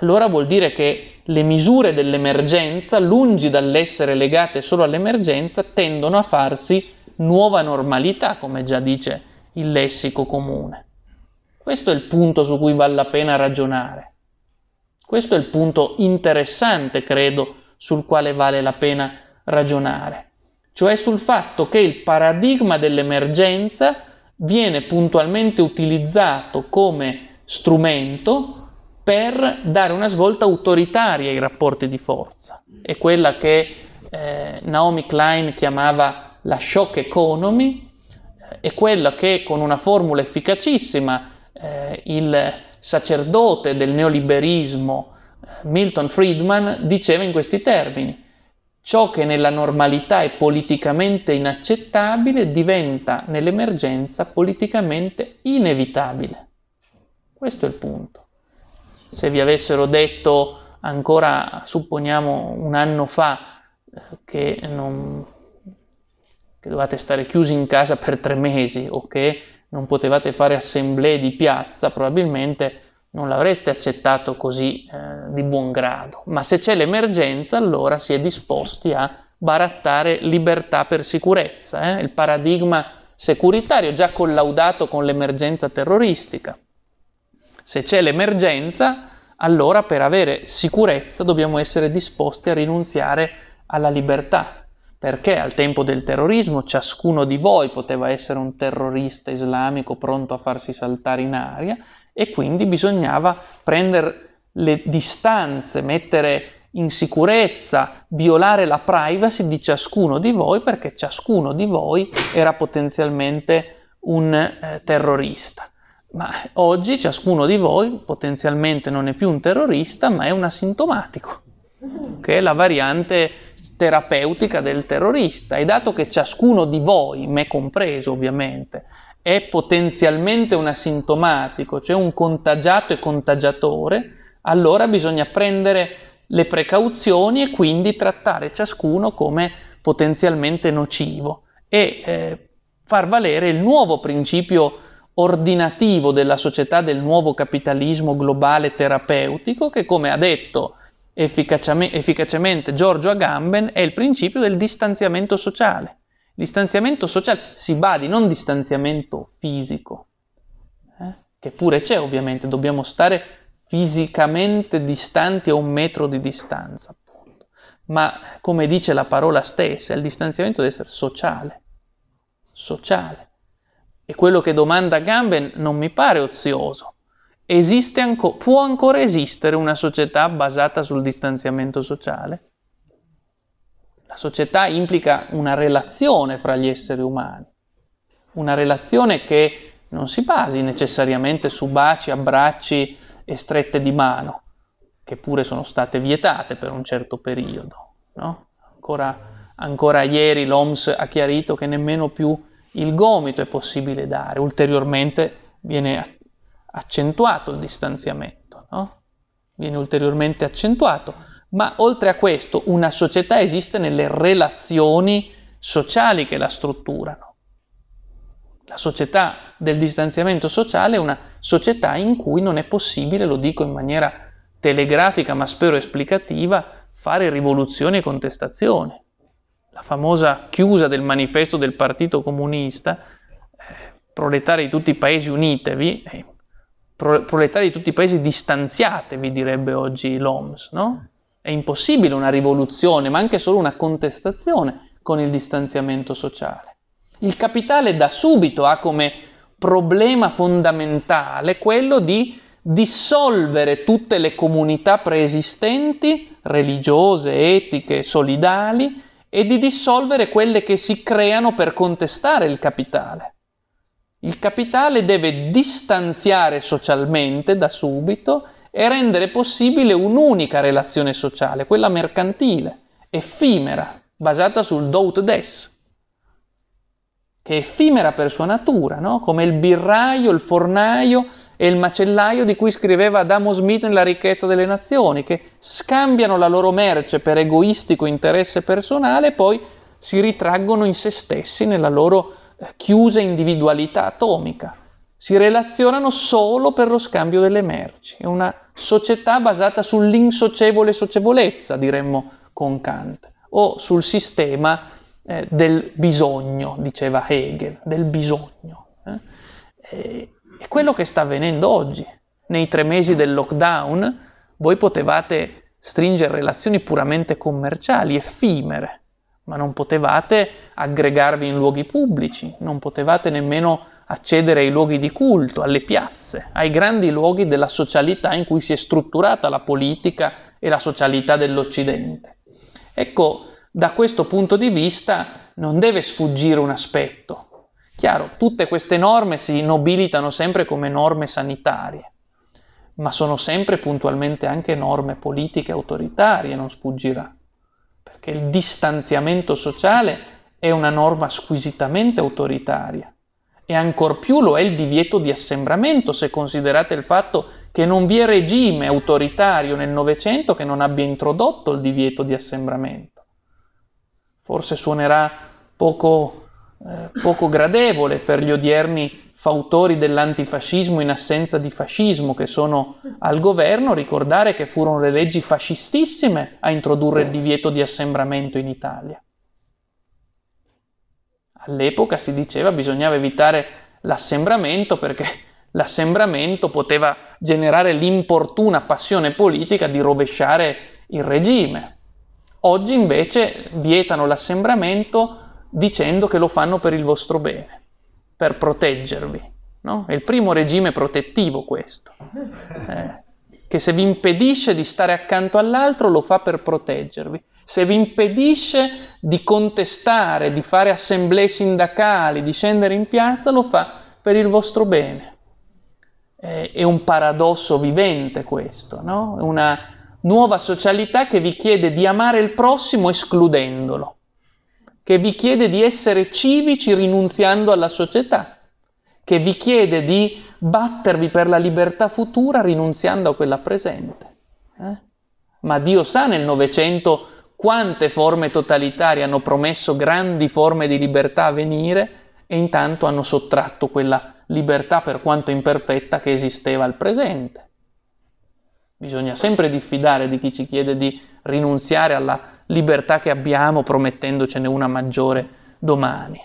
Allora vuol dire che le misure dell'emergenza, lungi dall'essere legate solo all'emergenza, tendono a farsi nuova normalità, come già dice il lessico comune. Questo è il punto su cui vale la pena ragionare. Questo è il punto interessante, credo, sul quale vale la pena ragionare, cioè sul fatto che il paradigma dell'emergenza viene puntualmente utilizzato come strumento per dare una svolta autoritaria ai rapporti di forza. È quella che eh, Naomi Klein chiamava la shock economy, eh, è quella che con una formula efficacissima eh, il sacerdote del neoliberismo eh, Milton Friedman diceva in questi termini. Ciò che nella normalità è politicamente inaccettabile diventa nell'emergenza politicamente inevitabile. Questo è il punto se vi avessero detto ancora, supponiamo, un anno fa eh, che, non, che dovevate stare chiusi in casa per tre mesi o che non potevate fare assemblee di piazza, probabilmente non l'avreste accettato così eh, di buon grado. Ma se c'è l'emergenza, allora si è disposti a barattare libertà per sicurezza, eh? il paradigma securitario già collaudato con l'emergenza terroristica. Se c'è l'emergenza, allora per avere sicurezza dobbiamo essere disposti a rinunziare alla libertà, perché al tempo del terrorismo ciascuno di voi poteva essere un terrorista islamico pronto a farsi saltare in aria e quindi bisognava prendere le distanze, mettere in sicurezza, violare la privacy di ciascuno di voi perché ciascuno di voi era potenzialmente un eh, terrorista. Ma oggi ciascuno di voi potenzialmente non è più un terrorista, ma è un asintomatico, che è la variante terapeutica del terrorista. E dato che ciascuno di voi, me compreso ovviamente, è potenzialmente un asintomatico, cioè un contagiato e contagiatore, allora bisogna prendere le precauzioni e quindi trattare ciascuno come potenzialmente nocivo e eh, far valere il nuovo principio ordinativo della società del nuovo capitalismo globale terapeutico che, come ha detto efficacemente Giorgio Agamben, è il principio del distanziamento sociale. Distanziamento sociale, si badi, non distanziamento fisico, eh? che pure c'è ovviamente, dobbiamo stare fisicamente distanti a un metro di distanza, appunto. ma come dice la parola stessa, il distanziamento deve essere sociale, sociale. E quello che domanda Gamben non mi pare ozioso. Anco- può ancora esistere una società basata sul distanziamento sociale? La società implica una relazione fra gli esseri umani, una relazione che non si basi necessariamente su baci, abbracci e strette di mano, che pure sono state vietate per un certo periodo. No? Ancora, ancora ieri l'OMS ha chiarito che nemmeno più il gomito è possibile dare, ulteriormente viene accentuato il distanziamento, no? viene ulteriormente accentuato, ma oltre a questo una società esiste nelle relazioni sociali che la strutturano. La società del distanziamento sociale è una società in cui non è possibile, lo dico in maniera telegrafica ma spero esplicativa, fare rivoluzione e contestazione la famosa chiusa del manifesto del Partito Comunista, eh, proletari di tutti i paesi unitevi, eh, pro, proletari di tutti i paesi distanziatevi, direbbe oggi l'OMS, no? È impossibile una rivoluzione, ma anche solo una contestazione con il distanziamento sociale. Il capitale da subito ha come problema fondamentale quello di dissolvere tutte le comunità preesistenti, religiose, etiche, solidali, e di dissolvere quelle che si creano per contestare il capitale. Il capitale deve distanziare socialmente da subito e rendere possibile un'unica relazione sociale, quella mercantile, effimera, basata sul dout des, che è effimera per sua natura, no? come il birraio, il fornaio, e il macellaio di cui scriveva Adamo Smith nella ricchezza delle nazioni, che scambiano la loro merce per egoistico interesse personale e poi si ritraggono in se stessi nella loro eh, chiusa individualità atomica. Si relazionano solo per lo scambio delle merci. È una società basata sull'insocevole socievolezza, diremmo con Kant, o sul sistema eh, del bisogno, diceva Hegel, del bisogno. Eh? eh quello che sta avvenendo oggi. Nei tre mesi del lockdown voi potevate stringere relazioni puramente commerciali, effimere, ma non potevate aggregarvi in luoghi pubblici, non potevate nemmeno accedere ai luoghi di culto, alle piazze, ai grandi luoghi della socialità in cui si è strutturata la politica e la socialità dell'Occidente. Ecco, da questo punto di vista non deve sfuggire un aspetto, Chiaro, tutte queste norme si nobilitano sempre come norme sanitarie, ma sono sempre puntualmente anche norme politiche autoritarie, non sfuggirà, perché il distanziamento sociale è una norma squisitamente autoritaria e ancor più lo è il divieto di assembramento se considerate il fatto che non vi è regime autoritario nel Novecento che non abbia introdotto il divieto di assembramento. Forse suonerà poco eh, poco gradevole per gli odierni fautori dell'antifascismo in assenza di fascismo che sono al governo ricordare che furono le leggi fascistissime a introdurre il divieto di assembramento in Italia. All'epoca si diceva che bisognava evitare l'assembramento perché l'assembramento poteva generare l'importuna passione politica di rovesciare il regime. Oggi invece vietano l'assembramento dicendo che lo fanno per il vostro bene, per proteggervi. No? È il primo regime protettivo questo, eh, che se vi impedisce di stare accanto all'altro lo fa per proteggervi. Se vi impedisce di contestare, di fare assemblee sindacali, di scendere in piazza, lo fa per il vostro bene. è un paradosso vivente questo, no? una nuova socialità che vi chiede di amare il prossimo escludendolo che vi chiede di essere civici rinunziando alla società, che vi chiede di battervi per la libertà futura rinunziando a quella presente. Eh? Ma Dio sa nel Novecento quante forme totalitarie hanno promesso grandi forme di libertà a venire e intanto hanno sottratto quella libertà per quanto imperfetta che esisteva al presente. Bisogna sempre diffidare di chi ci chiede di rinunziare alla libertà che abbiamo promettendocene una maggiore domani.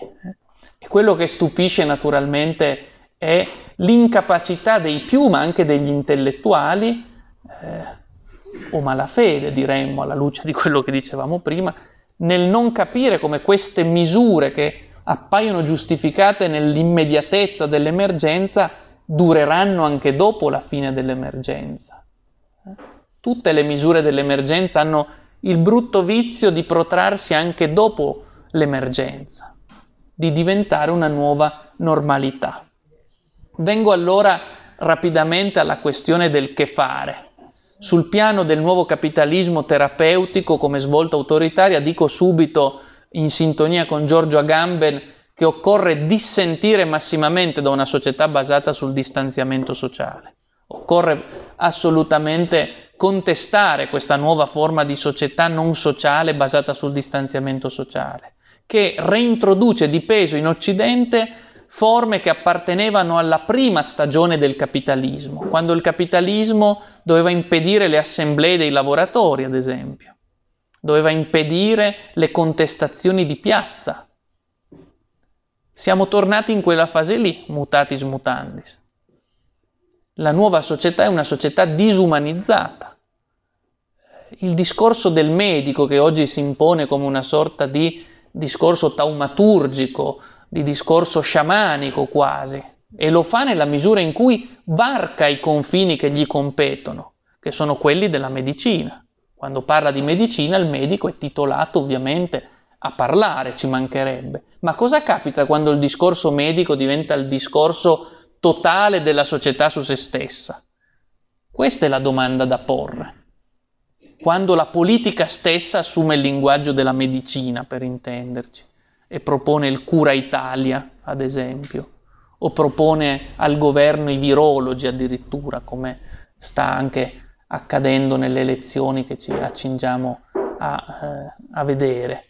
E quello che stupisce naturalmente è l'incapacità dei più, ma anche degli intellettuali, eh, o malafede diremmo alla luce di quello che dicevamo prima, nel non capire come queste misure che appaiono giustificate nell'immediatezza dell'emergenza dureranno anche dopo la fine dell'emergenza. Tutte le misure dell'emergenza hanno il brutto vizio di protrarsi anche dopo l'emergenza, di diventare una nuova normalità. Vengo allora rapidamente alla questione del che fare. Sul piano del nuovo capitalismo terapeutico come svolta autoritaria, dico subito in sintonia con Giorgio Agamben che occorre dissentire massimamente da una società basata sul distanziamento sociale. Occorre assolutamente contestare questa nuova forma di società non sociale basata sul distanziamento sociale, che reintroduce di peso in Occidente forme che appartenevano alla prima stagione del capitalismo, quando il capitalismo doveva impedire le assemblee dei lavoratori, ad esempio, doveva impedire le contestazioni di piazza. Siamo tornati in quella fase lì, mutatis mutandis. La nuova società è una società disumanizzata il discorso del medico che oggi si impone come una sorta di discorso taumaturgico, di discorso sciamanico quasi, e lo fa nella misura in cui varca i confini che gli competono, che sono quelli della medicina. Quando parla di medicina il medico è titolato ovviamente a parlare, ci mancherebbe. Ma cosa capita quando il discorso medico diventa il discorso totale della società su se stessa? Questa è la domanda da porre quando la politica stessa assume il linguaggio della medicina, per intenderci, e propone il cura Italia, ad esempio, o propone al governo i virologi addirittura, come sta anche accadendo nelle elezioni che ci accingiamo a, eh, a vedere.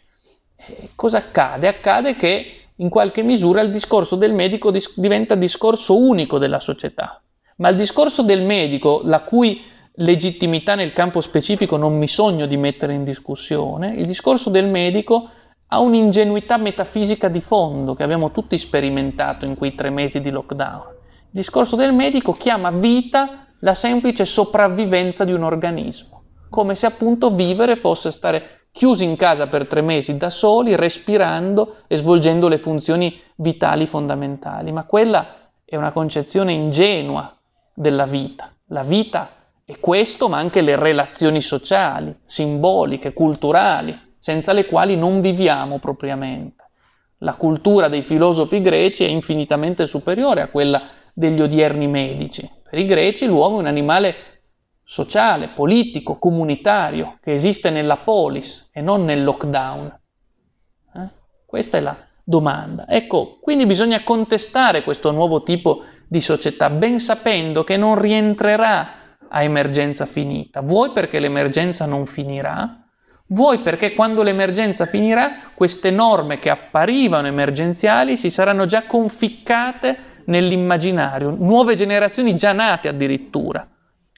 E cosa accade? Accade che in qualche misura il discorso del medico dis- diventa discorso unico della società, ma il discorso del medico, la cui legittimità nel campo specifico non mi sogno di mettere in discussione, il discorso del medico ha un'ingenuità metafisica di fondo che abbiamo tutti sperimentato in quei tre mesi di lockdown. Il discorso del medico chiama vita la semplice sopravvivenza di un organismo, come se appunto vivere fosse stare chiusi in casa per tre mesi da soli, respirando e svolgendo le funzioni vitali fondamentali. Ma quella è una concezione ingenua della vita. La vita è e questo, ma anche le relazioni sociali, simboliche, culturali, senza le quali non viviamo propriamente. La cultura dei filosofi greci è infinitamente superiore a quella degli odierni medici. Per i greci l'uomo è un animale sociale, politico, comunitario, che esiste nella polis e non nel lockdown. Eh? Questa è la domanda. Ecco, quindi bisogna contestare questo nuovo tipo di società, ben sapendo che non rientrerà a emergenza finita. Vuoi perché l'emergenza non finirà, vuoi perché quando l'emergenza finirà queste norme che apparivano emergenziali si saranno già conficcate nell'immaginario, nuove generazioni già nate addirittura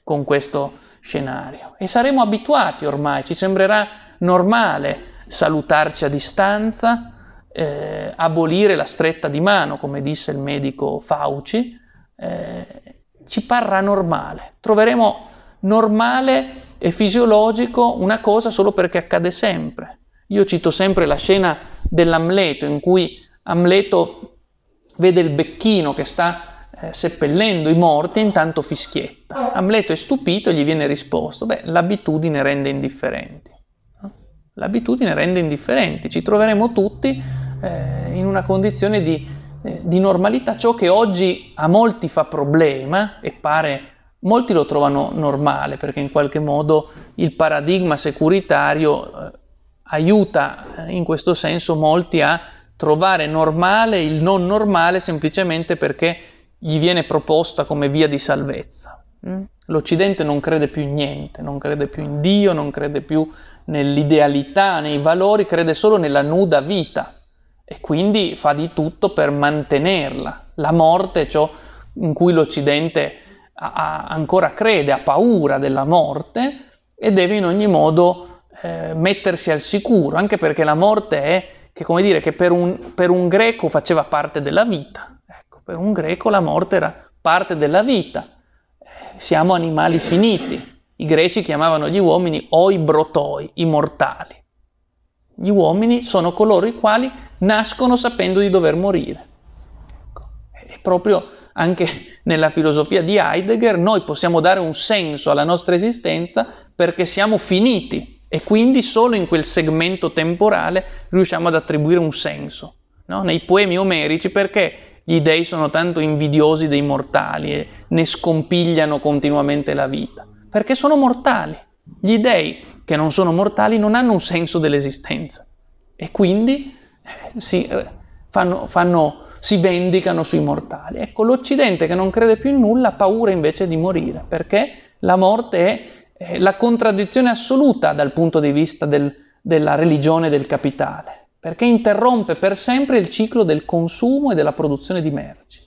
con questo scenario e saremo abituati ormai, ci sembrerà normale salutarci a distanza, eh, abolire la stretta di mano, come disse il medico Fauci, eh, ci parrà normale. Troveremo normale e fisiologico una cosa solo perché accade sempre. Io cito sempre la scena dell'Amleto in cui Amleto vede il becchino che sta eh, seppellendo i morti e intanto fischietta. Amleto è stupito e gli viene risposto, beh, l'abitudine rende indifferenti. L'abitudine rende indifferenti, ci troveremo tutti eh, in una condizione di eh, di normalità ciò che oggi a molti fa problema e pare molti lo trovano normale perché in qualche modo il paradigma securitario eh, aiuta eh, in questo senso molti a trovare normale il non normale semplicemente perché gli viene proposta come via di salvezza. Mm. L'Occidente non crede più in niente, non crede più in Dio, non crede più nell'idealità, nei valori, crede solo nella nuda vita e quindi fa di tutto per mantenerla. La morte è ciò in cui l'Occidente ha, ancora crede, ha paura della morte e deve in ogni modo eh, mettersi al sicuro, anche perché la morte è, che come dire, che per un, per un greco faceva parte della vita. Ecco, per un greco la morte era parte della vita. Eh, siamo animali finiti. I greci chiamavano gli uomini oibrotoi, i mortali. Gli uomini sono coloro i quali nascono sapendo di dover morire. E ecco, proprio anche nella filosofia di Heidegger noi possiamo dare un senso alla nostra esistenza perché siamo finiti e quindi solo in quel segmento temporale riusciamo ad attribuire un senso. No? Nei poemi omerici perché gli dei sono tanto invidiosi dei mortali e ne scompigliano continuamente la vita? Perché sono mortali. Gli dei che non sono mortali non hanno un senso dell'esistenza e quindi eh, si, eh, fanno, fanno, si vendicano sui mortali. Ecco, l'Occidente che non crede più in nulla ha paura invece di morire perché la morte è eh, la contraddizione assoluta dal punto di vista del, della religione del capitale, perché interrompe per sempre il ciclo del consumo e della produzione di merci.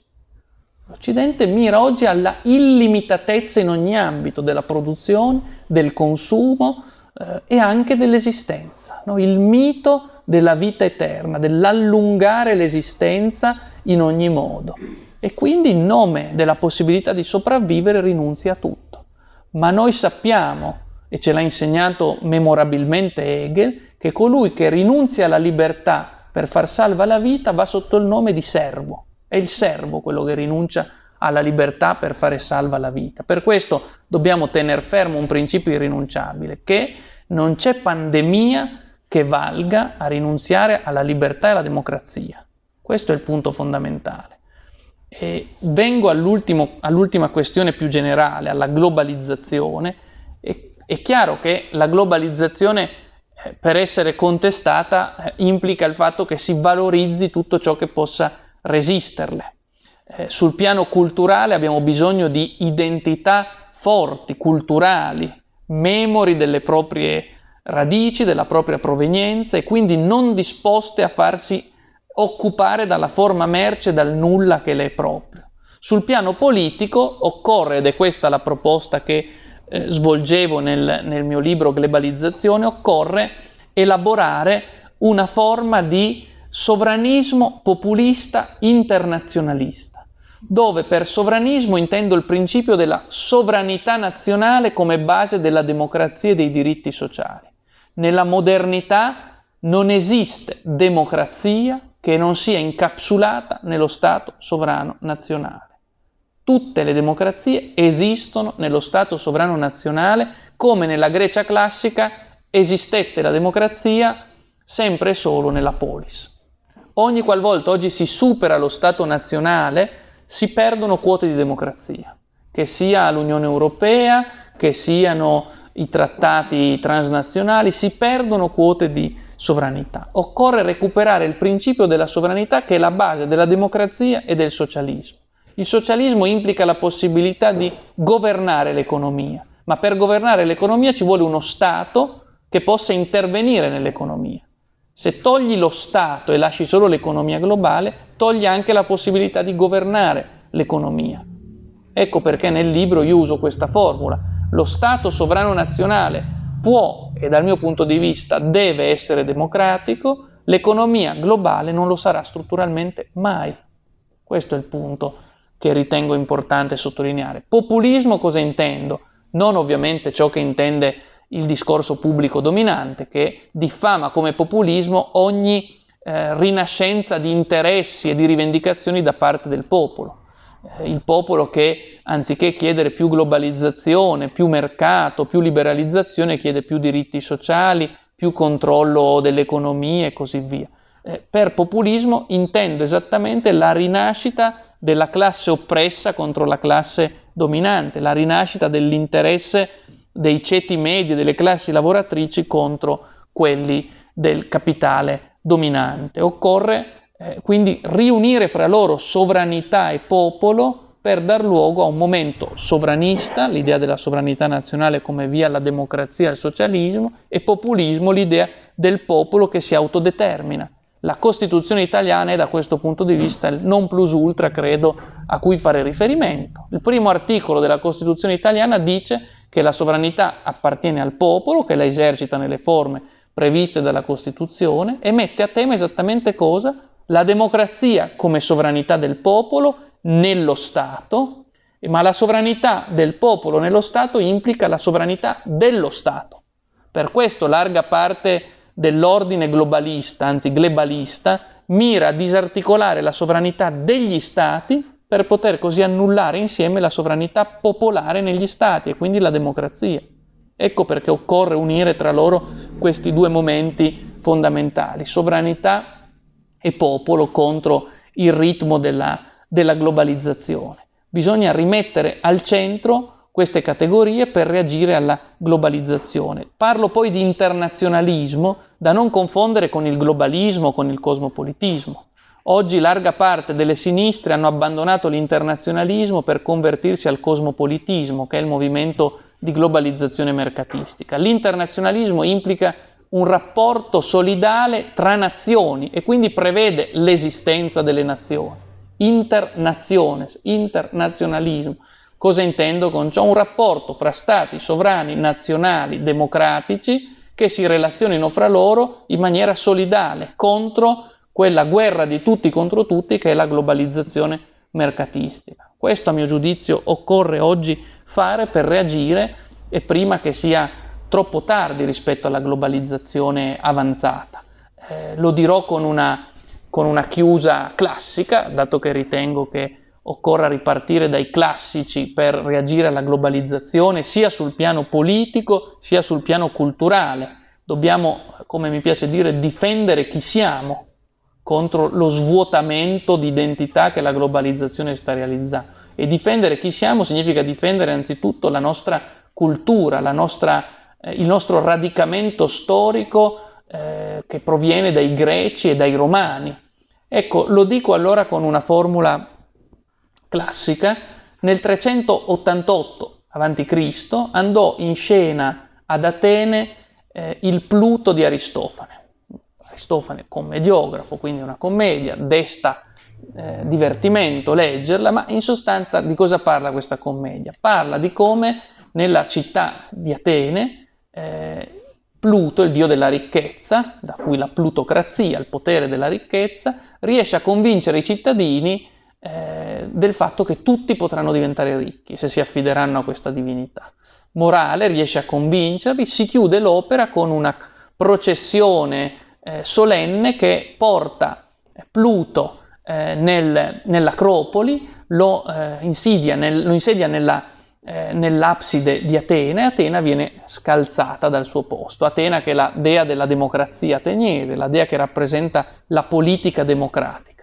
L'Occidente mira oggi alla illimitatezza in ogni ambito della produzione, del consumo, eh, e anche dell'esistenza, no? il mito della vita eterna, dell'allungare l'esistenza in ogni modo. E quindi in nome della possibilità di sopravvivere rinunzia a tutto. Ma noi sappiamo, e ce l'ha insegnato memorabilmente Hegel, che colui che rinunzia alla libertà per far salva la vita va sotto il nome di servo. È il servo quello che rinuncia alla libertà per fare salva la vita. Per questo dobbiamo tenere fermo un principio irrinunciabile che non c'è pandemia che valga a rinunziare alla libertà e alla democrazia. Questo è il punto fondamentale. E vengo all'ultima questione più generale, alla globalizzazione. E, è chiaro che la globalizzazione, eh, per essere contestata, eh, implica il fatto che si valorizzi tutto ciò che possa resisterle. Eh, sul piano culturale abbiamo bisogno di identità forti, culturali, memori delle proprie radici, della propria provenienza e quindi non disposte a farsi occupare dalla forma merce, dal nulla che le è proprio. Sul piano politico occorre, ed è questa la proposta che eh, svolgevo nel, nel mio libro Globalizzazione, occorre elaborare una forma di sovranismo populista internazionalista dove per sovranismo intendo il principio della sovranità nazionale come base della democrazia e dei diritti sociali. Nella modernità non esiste democrazia che non sia incapsulata nello Stato sovrano nazionale. Tutte le democrazie esistono nello Stato sovrano nazionale come nella Grecia classica esistette la democrazia sempre e solo nella polis. Ogni qualvolta oggi si supera lo Stato nazionale, si perdono quote di democrazia, che sia l'Unione Europea, che siano i trattati transnazionali, si perdono quote di sovranità. Occorre recuperare il principio della sovranità che è la base della democrazia e del socialismo. Il socialismo implica la possibilità di governare l'economia, ma per governare l'economia ci vuole uno Stato che possa intervenire nell'economia. Se togli lo Stato e lasci solo l'economia globale, togli anche la possibilità di governare l'economia. Ecco perché nel libro io uso questa formula. Lo Stato sovrano nazionale può e dal mio punto di vista deve essere democratico, l'economia globale non lo sarà strutturalmente mai. Questo è il punto che ritengo importante sottolineare. Populismo cosa intendo? Non ovviamente ciò che intende il discorso pubblico dominante che diffama come populismo ogni eh, rinascenza di interessi e di rivendicazioni da parte del popolo. Eh, il popolo che anziché chiedere più globalizzazione, più mercato, più liberalizzazione, chiede più diritti sociali, più controllo dell'economia e così via. Eh, per populismo intendo esattamente la rinascita della classe oppressa contro la classe dominante, la rinascita dell'interesse dei ceti medi, delle classi lavoratrici contro quelli del capitale dominante. Occorre eh, quindi riunire fra loro sovranità e popolo per dar luogo a un momento sovranista, l'idea della sovranità nazionale come via alla democrazia e al socialismo, e populismo, l'idea del popolo che si autodetermina. La Costituzione italiana è da questo punto di vista il non plus ultra, credo, a cui fare riferimento. Il primo articolo della Costituzione italiana dice che la sovranità appartiene al popolo, che la esercita nelle forme previste dalla Costituzione e mette a tema esattamente cosa? La democrazia come sovranità del popolo nello Stato, ma la sovranità del popolo nello Stato implica la sovranità dello Stato. Per questo larga parte dell'ordine globalista, anzi globalista, mira a disarticolare la sovranità degli stati per poter così annullare insieme la sovranità popolare negli stati e quindi la democrazia. Ecco perché occorre unire tra loro questi due momenti fondamentali, sovranità e popolo contro il ritmo della, della globalizzazione. Bisogna rimettere al centro la queste categorie per reagire alla globalizzazione. Parlo poi di internazionalismo da non confondere con il globalismo, con il cosmopolitismo. Oggi larga parte delle sinistre hanno abbandonato l'internazionalismo per convertirsi al cosmopolitismo, che è il movimento di globalizzazione mercatistica. L'internazionalismo implica un rapporto solidale tra nazioni e quindi prevede l'esistenza delle nazioni. Internaziones, internazionalismo. Cosa intendo con ciò? Un rapporto fra stati sovrani nazionali democratici che si relazionino fra loro in maniera solidale contro quella guerra di tutti contro tutti che è la globalizzazione mercatistica. Questo a mio giudizio occorre oggi fare per reagire e prima che sia troppo tardi rispetto alla globalizzazione avanzata. Eh, lo dirò con una, con una chiusa classica, dato che ritengo che occorra ripartire dai classici per reagire alla globalizzazione, sia sul piano politico sia sul piano culturale. Dobbiamo, come mi piace dire, difendere chi siamo contro lo svuotamento di identità che la globalizzazione sta realizzando. E difendere chi siamo significa difendere anzitutto la nostra cultura, la nostra, eh, il nostro radicamento storico eh, che proviene dai greci e dai romani. Ecco, lo dico allora con una formula classica, nel 388 a.C. andò in scena ad Atene eh, il Pluto di Aristofane. Aristofane commediografo, quindi una commedia, desta eh, divertimento leggerla, ma in sostanza di cosa parla questa commedia? Parla di come nella città di Atene eh, Pluto, il dio della ricchezza, da cui la plutocrazia, il potere della ricchezza, riesce a convincere i cittadini eh, del fatto che tutti potranno diventare ricchi se si affideranno a questa divinità. Morale riesce a convincerli, si chiude l'opera con una processione eh, solenne che porta eh, Pluto eh, nel, nell'Acropoli, lo, eh, insidia, nel, lo insedia nella nell'abside di Atene, e Atena viene scalzata dal suo posto. Atena che è la dea della democrazia ateniese, la dea che rappresenta la politica democratica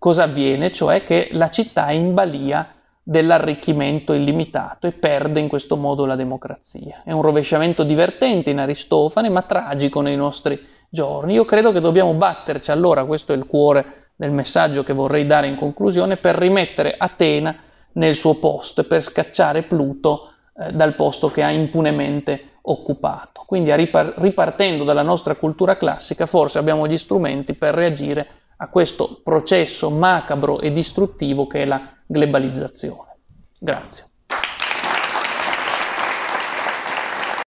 cosa avviene? Cioè che la città è in balia dell'arricchimento illimitato e perde in questo modo la democrazia. È un rovesciamento divertente in Aristofane, ma tragico nei nostri giorni. Io credo che dobbiamo batterci allora, questo è il cuore del messaggio che vorrei dare in conclusione, per rimettere Atena nel suo posto e per scacciare Pluto eh, dal posto che ha impunemente occupato. Quindi ripartendo dalla nostra cultura classica, forse abbiamo gli strumenti per reagire a questo processo macabro e distruttivo che è la globalizzazione. Grazie.